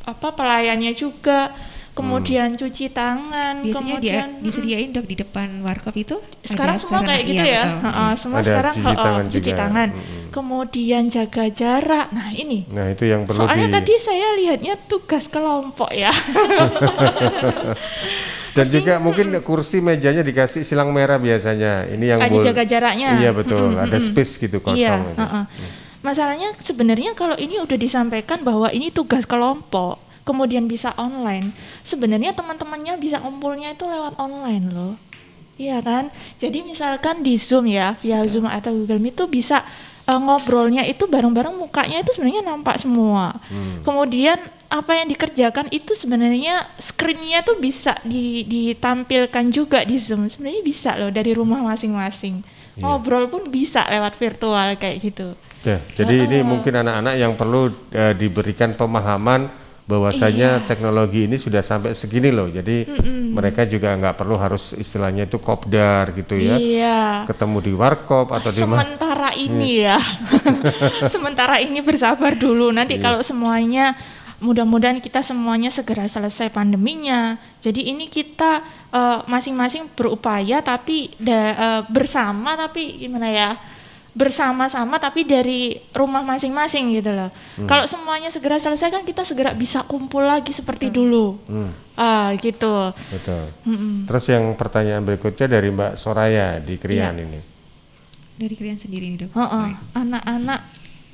D: apa pelayannya juga kemudian hmm. cuci tangan, Biasanya kemudian dia, disediain dok di depan warkop itu. Sekarang semua kayak iya, gitu iya, ya, betul. Uh, semua ada sekarang cuci uh, tangan, cuci tangan. Hmm. kemudian jaga jarak. Nah ini.
B: Nah itu yang perlu. Soalnya di... tadi
D: saya lihatnya tugas kelompok ya. *laughs*
B: Dan Pasti, juga mungkin mm, kursi mejanya dikasih silang merah biasanya. Ini yang ada ah, jaga jaraknya. Iya betul, mm, mm, ada space gitu kosong. Iya, gitu. Uh
D: -uh. Masalahnya sebenarnya kalau ini udah disampaikan bahwa ini tugas kelompok kemudian bisa online sebenarnya teman-temannya bisa ngumpulnya itu lewat online loh iya kan jadi misalkan di zoom ya via Betul. Iya. zoom atau google meet itu bisa uh, ngobrolnya itu bareng-bareng mukanya itu sebenarnya nampak semua. Hmm. Kemudian apa yang dikerjakan itu sebenarnya screennya tuh bisa di, ditampilkan juga di Zoom. Sebenarnya bisa loh dari rumah masing-masing. Yeah. Ngobrol pun bisa lewat virtual kayak gitu. Ya, jadi uh, ini mungkin
B: anak-anak yang perlu uh, diberikan pemahaman bahwasanya iya. teknologi ini sudah sampai segini loh. Jadi Mm-mm. mereka juga nggak perlu harus istilahnya itu kopdar gitu ya. Iya. Ketemu di warkop atau Sementara di hmm. Sementara ini hmm.
D: ya. *laughs* Sementara ini bersabar dulu. Nanti iya. kalau semuanya mudah-mudahan kita semuanya segera selesai pandeminya. Jadi ini kita eh, masing-masing uh, berupaya tapi da, uh, bersama tapi gimana ya? bersama-sama tapi dari rumah masing-masing gitu loh. Hmm. Kalau semuanya segera selesai kan kita segera bisa kumpul lagi seperti hmm. dulu. Hmm. Ah, gitu. Betul. Hmm.
B: Terus yang pertanyaan berikutnya dari Mbak Soraya di Krian ya. ini.
D: Dari Krian sendiri nih, Dok. Anak-anak oh, Anak-anak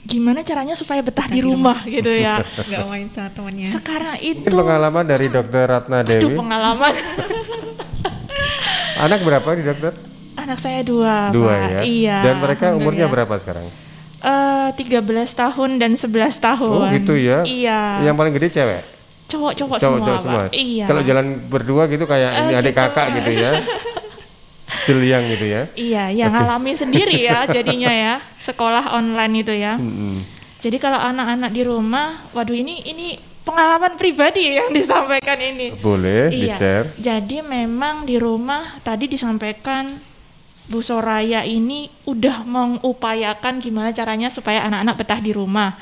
D: gimana caranya supaya betah Tadi di rumah, rumah gitu ya. Enggak *laughs* main sama temannya. Sekarang itu Mungkin
B: pengalaman dari Dokter Ratna Dewi. Aduh, pengalaman. Anak berapa di dokter?
D: Anak saya dua. Dua ya. Iya. Dan
B: mereka umurnya berapa sekarang?
D: Eh uh, 13 tahun dan 11 tahun. Oh gitu
B: ya. Iya. Yang paling gede cewek.
D: Cowok-cowok semua. Cowok semua. Iya. Kalau jalan
B: berdua gitu kayak uh, ini adik gitu. kakak gitu ya. Still yang gitu ya.
D: Iya, yang okay. alami sendiri ya *laughs* jadinya ya. Sekolah online itu ya. -hmm. Jadi kalau anak-anak di rumah, waduh ini ini pengalaman pribadi yang disampaikan ini. Boleh iya. di-share. Jadi memang di rumah tadi disampaikan Bu Soraya ini udah mengupayakan gimana caranya supaya anak-anak betah di rumah.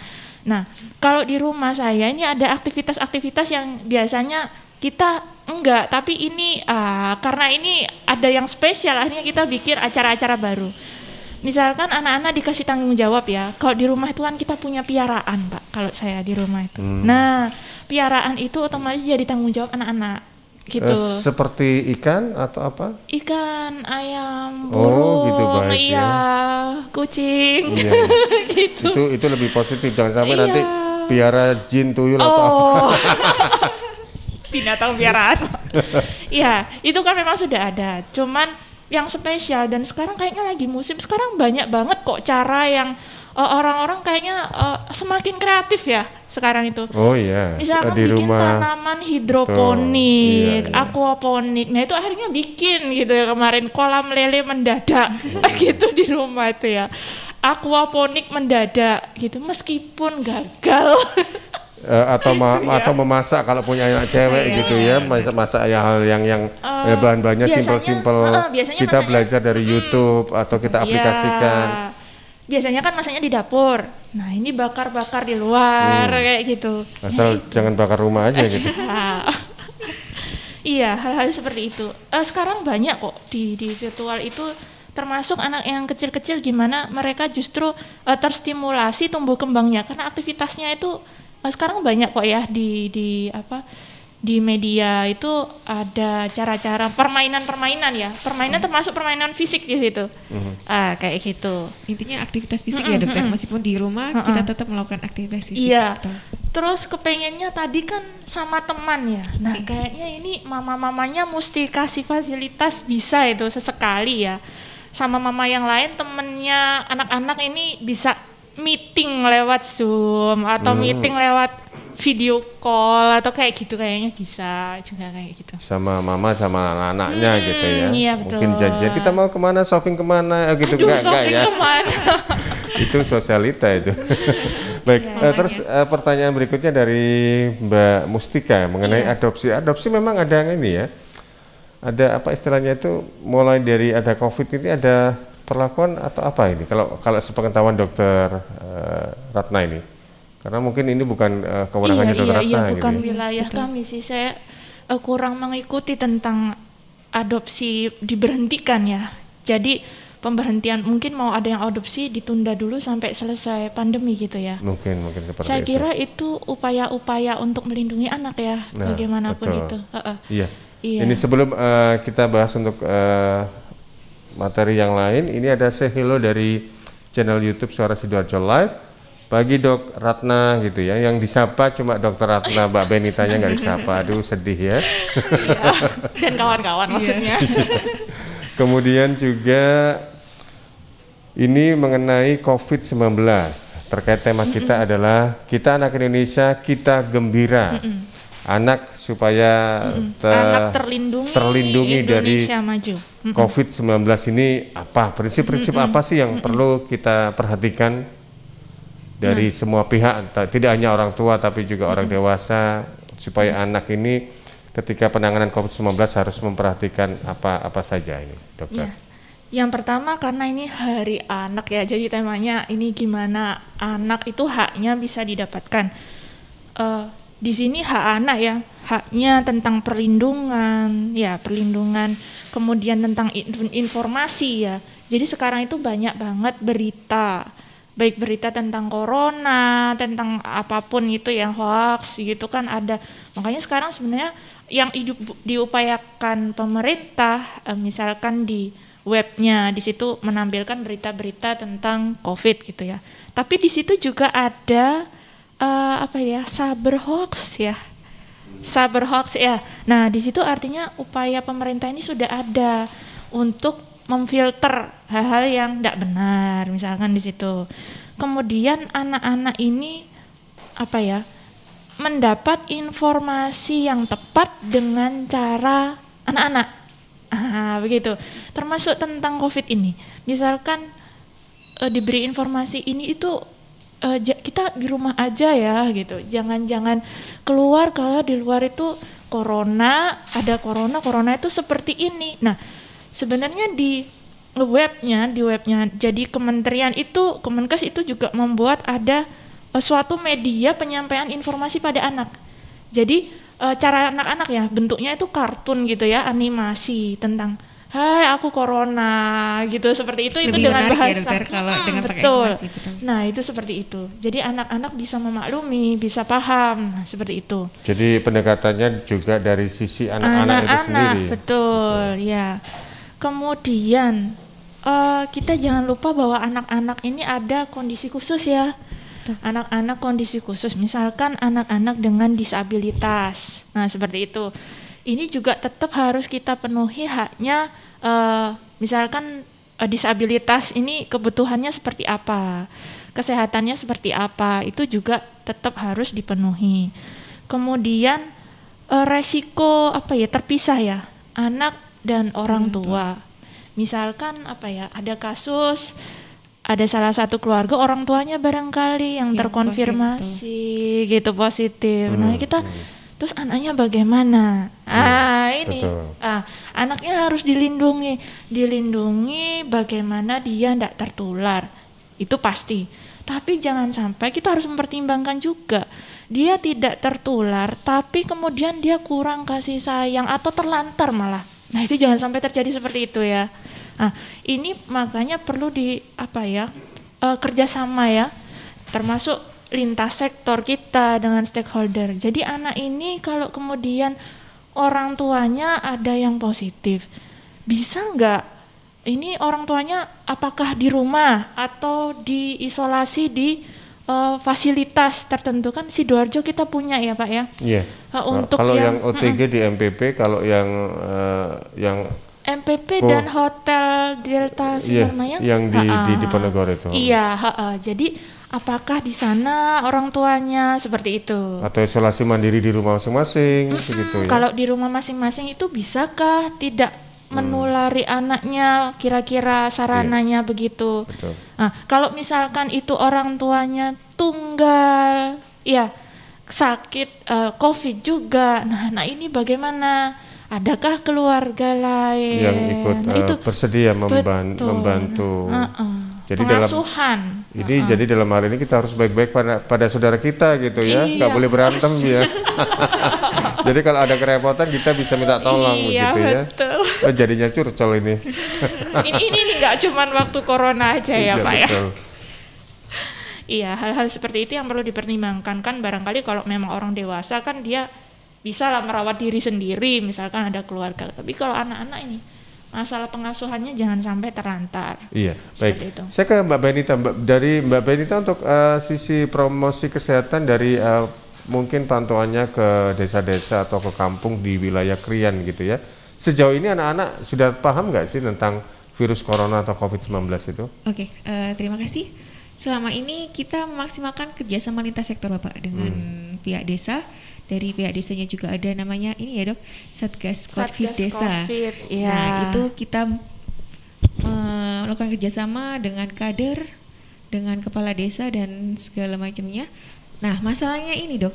D: Nah, kalau di rumah saya ini ada aktivitas-aktivitas yang biasanya kita enggak, tapi ini uh, karena ini ada yang spesial akhirnya kita bikin acara-acara baru. Misalkan anak-anak dikasih tanggung jawab ya. Kalau di rumah itu kan kita punya piaraan, Pak. Kalau saya di rumah itu. Hmm. Nah, piaraan itu otomatis jadi tanggung jawab anak-anak gitu. Eh,
B: seperti ikan atau apa?
D: Ikan, ayam,
B: oh, burung, oh, gitu baik, ya. iya, ya.
D: kucing, iya, *laughs* gitu.
B: Itu itu lebih positif. Jangan sampai iya. nanti piara jin tuyul oh. atau apa. Oh.
D: *laughs* Binatang piaraan. ya, itu kan memang sudah ada. Cuman yang spesial dan sekarang kayaknya lagi musim sekarang banyak banget kok cara yang Eh, orang-orang kayaknya uh, semakin kreatif ya sekarang itu. Oh iya. Yeah. Misalkan di bikin rumah. tanaman hidroponik, iya, iya. aquaponik. Nah itu akhirnya bikin gitu ya kemarin kolam lele mendadak iya. *laughs* gitu di rumah itu ya. Aquaponik mendadak gitu meskipun gagal.
B: uh, *laughs* atau ma ya. atau memasak kalau punya anak cewek iya. gitu ya masak masak ya hal yang yang uh, bahan bahannya simpel simpel uh, kita belajar dari YouTube atau kita iya. aplikasikan
D: biasanya kan masaknya di dapur. Nah ini bakar-bakar di luar hmm. kayak gitu. Asal jangan nah, itu. jangan
B: bakar rumah aja gitu.
D: *laughs* iya hal-hal seperti itu. Uh, sekarang banyak kok di di virtual itu termasuk anak yang kecil-kecil gimana mereka justru uh, terstimulasi tumbuh kembangnya karena aktivitasnya itu uh, sekarang banyak kok ya di di apa di media itu ada cara-cara permainan-permainan ya permainan hmm. termasuk permainan fisik di situ
E: hmm. ah kayak gitu intinya aktivitas fisik ya, hmm, ya dokter hmm, hmm, meskipun
D: di rumah hmm, kita hmm.
E: tetap melakukan aktivitas fisik iya
D: terus kepengennya tadi kan sama teman ya nah hmm. kayaknya ini mama-mamanya mesti kasih fasilitas bisa itu sesekali ya sama mama yang lain temennya anak-anak ini bisa meeting lewat zoom atau hmm. meeting lewat video call atau kayak gitu kayaknya bisa juga kayak gitu
B: sama mama sama anak-anaknya hmm, gitu ya iya, mungkin janjian kita mau kemana shopping kemana eh, gitu Aduh, enggak shopping enggak ya kemana? *laughs* itu sosialita itu *laughs* *laughs* baik ya, terus uh, pertanyaan berikutnya dari Mbak Mustika mengenai ya. adopsi adopsi memang ada yang ini ya ada apa istilahnya itu mulai dari ada covid ini ada perlakuan atau apa ini kalau kalau sepengetahuan dokter uh, Ratna ini karena mungkin ini bukan uh, eh, kewenangannya iya, dokter Iya, iya, iya gitu bukan gitu.
D: wilayah gitu. kami sih. Saya uh, kurang mengikuti tentang adopsi diberhentikan ya. Jadi pemberhentian mungkin mau ada yang adopsi ditunda dulu sampai selesai pandemi gitu ya.
B: Mungkin mungkin seperti Saya itu. kira
D: itu upaya-upaya untuk melindungi anak ya, nah, bagaimanapun betul. itu. Uh -uh. Iya. Iya. Ini
B: sebelum uh, kita bahas untuk uh, materi yang lain, ini ada Sehilo dari channel YouTube Suara Sidoarjo Live bagi dok Ratna gitu ya yang disapa cuma dokter Ratna Mbak Benitanya nggak disapa aduh sedih ya iya,
D: dan kawan-kawan maksudnya iya.
B: kemudian juga ini mengenai COVID-19 terkait tema kita mm -mm. adalah kita anak Indonesia kita gembira mm anak supaya ter anak terlindungi, terlindungi Indonesia dari maju. COVID-19 ini apa prinsip-prinsip apa sih yang perlu kita perhatikan dari hmm. semua pihak tidak hanya orang tua tapi juga hmm. orang dewasa supaya hmm. anak ini ketika penanganan COVID-19 harus memperhatikan apa apa saja ini dokter. Ya.
D: Yang pertama karena ini hari anak ya jadi temanya ini gimana anak itu haknya bisa didapatkan. Uh, di sini hak anak ya haknya tentang perlindungan ya perlindungan kemudian tentang informasi ya jadi sekarang itu banyak banget berita baik berita tentang corona, tentang apapun itu yang hoax gitu kan ada. Makanya sekarang sebenarnya yang hidup diupayakan pemerintah eh, misalkan di webnya di situ menampilkan berita-berita tentang covid gitu ya. Tapi di situ juga ada uh, apa ya cyber hoax ya cyber hoax ya nah di situ artinya upaya pemerintah ini sudah ada untuk memfilter hal-hal yang tidak benar misalkan di situ. Kemudian anak-anak ini apa ya mendapat informasi yang tepat dengan cara anak-anak. Ah, begitu. Termasuk tentang Covid ini. Misalkan eh, diberi informasi ini itu eh, kita di rumah aja ya gitu. Jangan-jangan keluar kalau di luar itu corona, ada corona, corona itu seperti ini. Nah, sebenarnya di webnya di webnya jadi kementerian itu Kemenkes itu juga membuat ada uh, suatu media penyampaian informasi pada anak jadi uh, cara anak-anak ya bentuknya itu kartun gitu ya animasi tentang Hai aku corona gitu seperti itu Lebih itu dengan ya, bahasa ya, dokter, kalau hmm, dengan betul. Animasi, gitu. Nah itu seperti itu. Jadi anak-anak bisa memaklumi, bisa paham nah, seperti itu.
B: Jadi pendekatannya juga dari sisi anak-anak itu sendiri. Betul,
D: betul. ya kemudian uh, kita jangan lupa bahwa anak-anak ini ada kondisi khusus ya anak-anak kondisi khusus misalkan anak-anak dengan disabilitas nah seperti itu ini juga tetap harus kita penuhi haknya uh, misalkan uh, disabilitas ini kebutuhannya seperti apa kesehatannya seperti apa itu juga tetap harus dipenuhi kemudian uh, resiko apa ya terpisah ya anak dan orang hmm, tua. Misalkan apa ya, ada kasus ada salah satu keluarga orang tuanya barangkali yang, ya, terkonfirmasi positif. gitu positif. Nah, hmm. Nah, kita hmm. terus anaknya bagaimana? Hmm. Ah, ini. Ah, anaknya harus dilindungi. Dilindungi bagaimana dia tidak tertular. Itu pasti. Tapi jangan sampai kita harus mempertimbangkan juga dia tidak tertular tapi kemudian dia kurang kasih sayang atau terlantar malah Nah itu jangan sampai terjadi seperti itu ya. Nah ini makanya perlu di apa ya e, kerjasama ya, termasuk lintas sektor kita dengan stakeholder. Jadi anak ini kalau kemudian orang tuanya ada yang positif, bisa nggak ini orang tuanya apakah di rumah atau diisolasi di uh, fasilitas tertentu kan si Dwarjo kita punya ya pak ya.
B: Iya. Yeah. Uh, untuk kalau yang, yang OTG -uh. di MPP, kalau yang uh, yang
D: MPP oh. dan hotel Delta iya, Sinarmaya yeah, yang di ha -ha. di Diponegoro itu. Iya, ha -uh. jadi apakah di sana orang tuanya seperti itu?
B: Atau isolasi mandiri di rumah masing-masing mm -hmm. gitu ya. Kalau
D: di rumah masing-masing itu bisakah tidak Hmm. menulari anaknya kira-kira iya. sarananya yeah. begitu. Betul. Nah, kalau misalkan itu orang tuanya tunggal, ya sakit uh, COVID juga. Nah, nah ini bagaimana? Adakah keluarga lain yang ikut nah, uh, itu
B: bersedia memban betul. membantu? Uh -uh jadi pengasuhan. dalam ini uh -huh. jadi dalam hal ini kita harus baik-baik pada pada saudara kita gitu ya, iya, nggak boleh berantem ya. *laughs* jadi kalau ada kerepotan kita bisa minta tolong iya, gitu ya. Betul. Oh, jadinya curcol *laughs* ini. ini ini
D: nggak cuman waktu corona aja ya, iya, Pak ya. *laughs* Iya, hal-hal seperti itu yang perlu dipertimbangkan kan barangkali kalau memang orang dewasa kan dia bisa lah merawat diri sendiri misalkan ada keluarga. Tapi kalau anak-anak ini masalah pengasuhannya jangan sampai terlantar.
B: Iya, baik. Itu. Saya ke Mbak Benita, Mbak, dari Mbak Benita untuk uh, sisi promosi kesehatan dari uh, mungkin pantauannya ke desa-desa atau ke kampung di wilayah Krian gitu ya. Sejauh ini anak-anak sudah paham nggak sih tentang virus corona atau COVID-19 itu?
E: Oke, uh, terima kasih. Selama ini kita memaksimalkan kerjasama lintas sektor Bapak dengan hmm. pihak desa, dari pihak desanya juga ada namanya ini ya dok satgas covid satgas desa COVID, ya. nah itu kita eh, melakukan kerjasama dengan kader dengan kepala desa dan segala macamnya nah masalahnya ini dok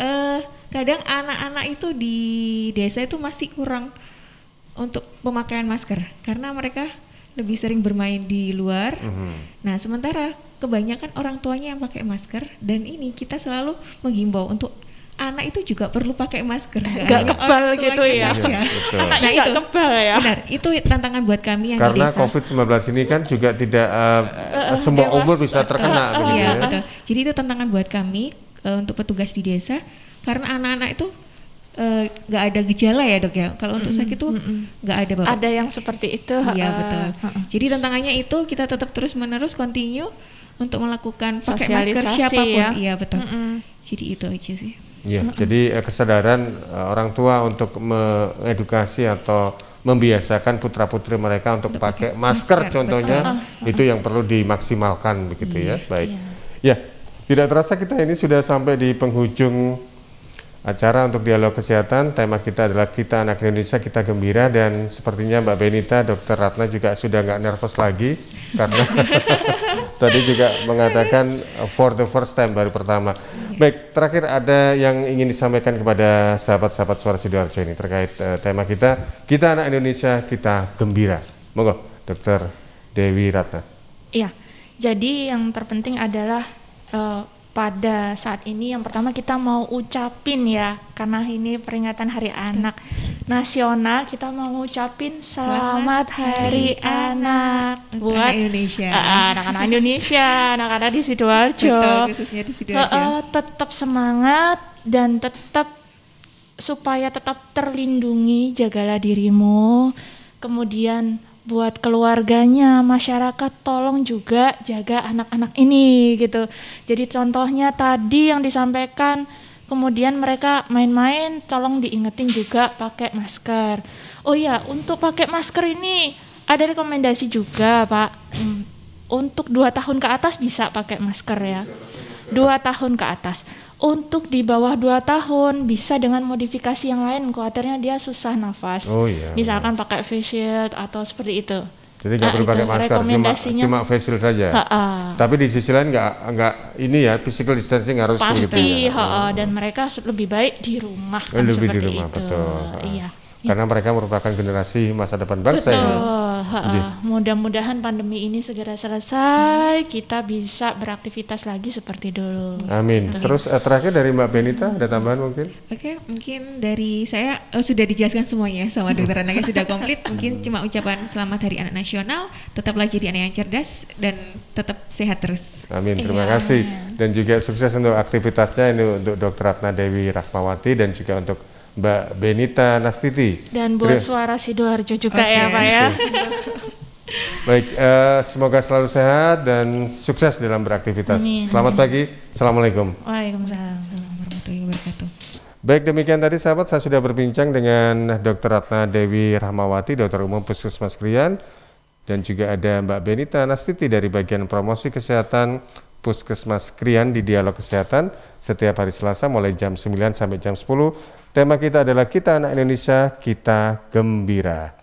E: eh, kadang anak-anak itu di desa itu masih kurang untuk pemakaian masker karena mereka lebih sering bermain di luar. Mm-hmm. Nah, sementara kebanyakan orang tuanya yang pakai masker dan ini kita selalu menghimbau untuk anak itu juga perlu pakai masker nggak kebal gitu ya saja. Iya, anaknya nah, kebal ya benar itu tantangan buat kami yang karena di desa. Karena
B: covid 19 ini kan juga tidak uh, uh, semua umur bisa terkena uh, begitu iya, ya betul.
E: jadi itu tantangan buat kami uh, untuk petugas di desa karena anak-anak itu nggak uh, ada gejala ya dok ya kalau untuk sakit itu nggak ada bapak ada yang seperti itu iya betul uh, jadi tantangannya itu kita tetap terus menerus continue untuk melakukan pakai masker siapapun ya. iya betul mm -mm. jadi itu aja sih Ya, -hmm.
B: jadi eh, kesadaran eh, orang tua untuk mengedukasi atau membiasakan putra putri mereka untuk, untuk pakai masker, masker contohnya betul. Ah, ah. itu yang perlu dimaksimalkan begitu yeah, ya. Iya, baik. Yeah. Ya, tidak terasa kita ini sudah sampai di penghujung acara untuk dialog kesehatan. Tema kita adalah kita anak Indonesia kita gembira dan sepertinya Mbak Benita, Dokter Ratna juga sudah nggak nervous lagi karena *laughs* tadi juga mengatakan uh, for the first time baru pertama. Iya. Baik, terakhir ada yang ingin disampaikan kepada sahabat-sahabat Suara Sidoarjo ini terkait uh, tema kita, kita anak Indonesia, kita gembira. Monggo, Dokter Dewi Ratna.
D: Iya. Jadi yang terpenting adalah uh, pada saat ini yang pertama kita mau ucapin ya karena ini peringatan Hari Anak Nasional kita mau ucapin selamat, selamat Hari, Hari Anak, anak. buat Indonesia ah, ah, anak-anak Indonesia anak-anak di sidoarjo di sidoarjo uh, uh, tetap semangat dan tetap supaya tetap terlindungi jagalah dirimu kemudian buat keluarganya, masyarakat tolong juga jaga anak-anak ini gitu. Jadi contohnya tadi yang disampaikan kemudian mereka main-main tolong diingetin juga pakai masker. Oh iya, untuk pakai masker ini ada rekomendasi juga, Pak. Hmm, untuk dua tahun ke atas bisa pakai masker ya. Dua tahun ke atas. Untuk di bawah 2 tahun bisa dengan modifikasi yang lain khawatirnya dia susah nafas. Oh iya. Misalkan pakai face shield atau seperti itu. Jadi nggak nah, perlu pakai masker, cuma, cuma
B: face shield saja. Ha -ha. Tapi di sisi lain nggak nggak ini ya physical distancing harus pasti gitu
D: ya. ha -ha. dan mereka lebih baik di rumah. Kan lebih di rumah
B: itu. betul. Ha -ha. Iya. Iya. Karena mereka merupakan generasi masa depan bangsa. Betul. Ya.
D: Mudah-mudahan pandemi ini segera selesai, kita bisa beraktivitas lagi seperti dulu.
B: Amin. Gitu. Terus eh, terakhir dari Mbak Benita ada tambahan mungkin? Oke,
D: okay, mungkin dari saya oh, sudah
E: dijelaskan semuanya sama dokter anaknya sudah komplit. Mungkin hmm. cuma ucapan selamat hari anak nasional, tetaplah jadi anak yang cerdas dan tetap sehat terus.
B: Amin. Iya. Terima iya. kasih dan juga sukses untuk aktivitasnya ini untuk Dr. Ratna Dewi Rahmawati dan juga untuk Mbak Benita Nastiti. Dan buat Kira
D: suara Sidoarjo juga okay. ya Pak ya. Gitu. *laughs*
B: Baik, uh, semoga selalu sehat dan sukses dalam beraktivitas. Amin. Selamat pagi, Assalamualaikum.
D: Waalaikumsalam. warahmatullahi wabarakatuh.
B: Baik demikian tadi sahabat saya sudah berbincang dengan Dr. Ratna Dewi Rahmawati, dokter umum Puskesmas Krian dan juga ada Mbak Benita Nastiti dari bagian promosi kesehatan Puskesmas Krian di Dialog Kesehatan setiap hari Selasa mulai jam 9 sampai jam 10 Tema kita adalah kita anak Indonesia, kita gembira.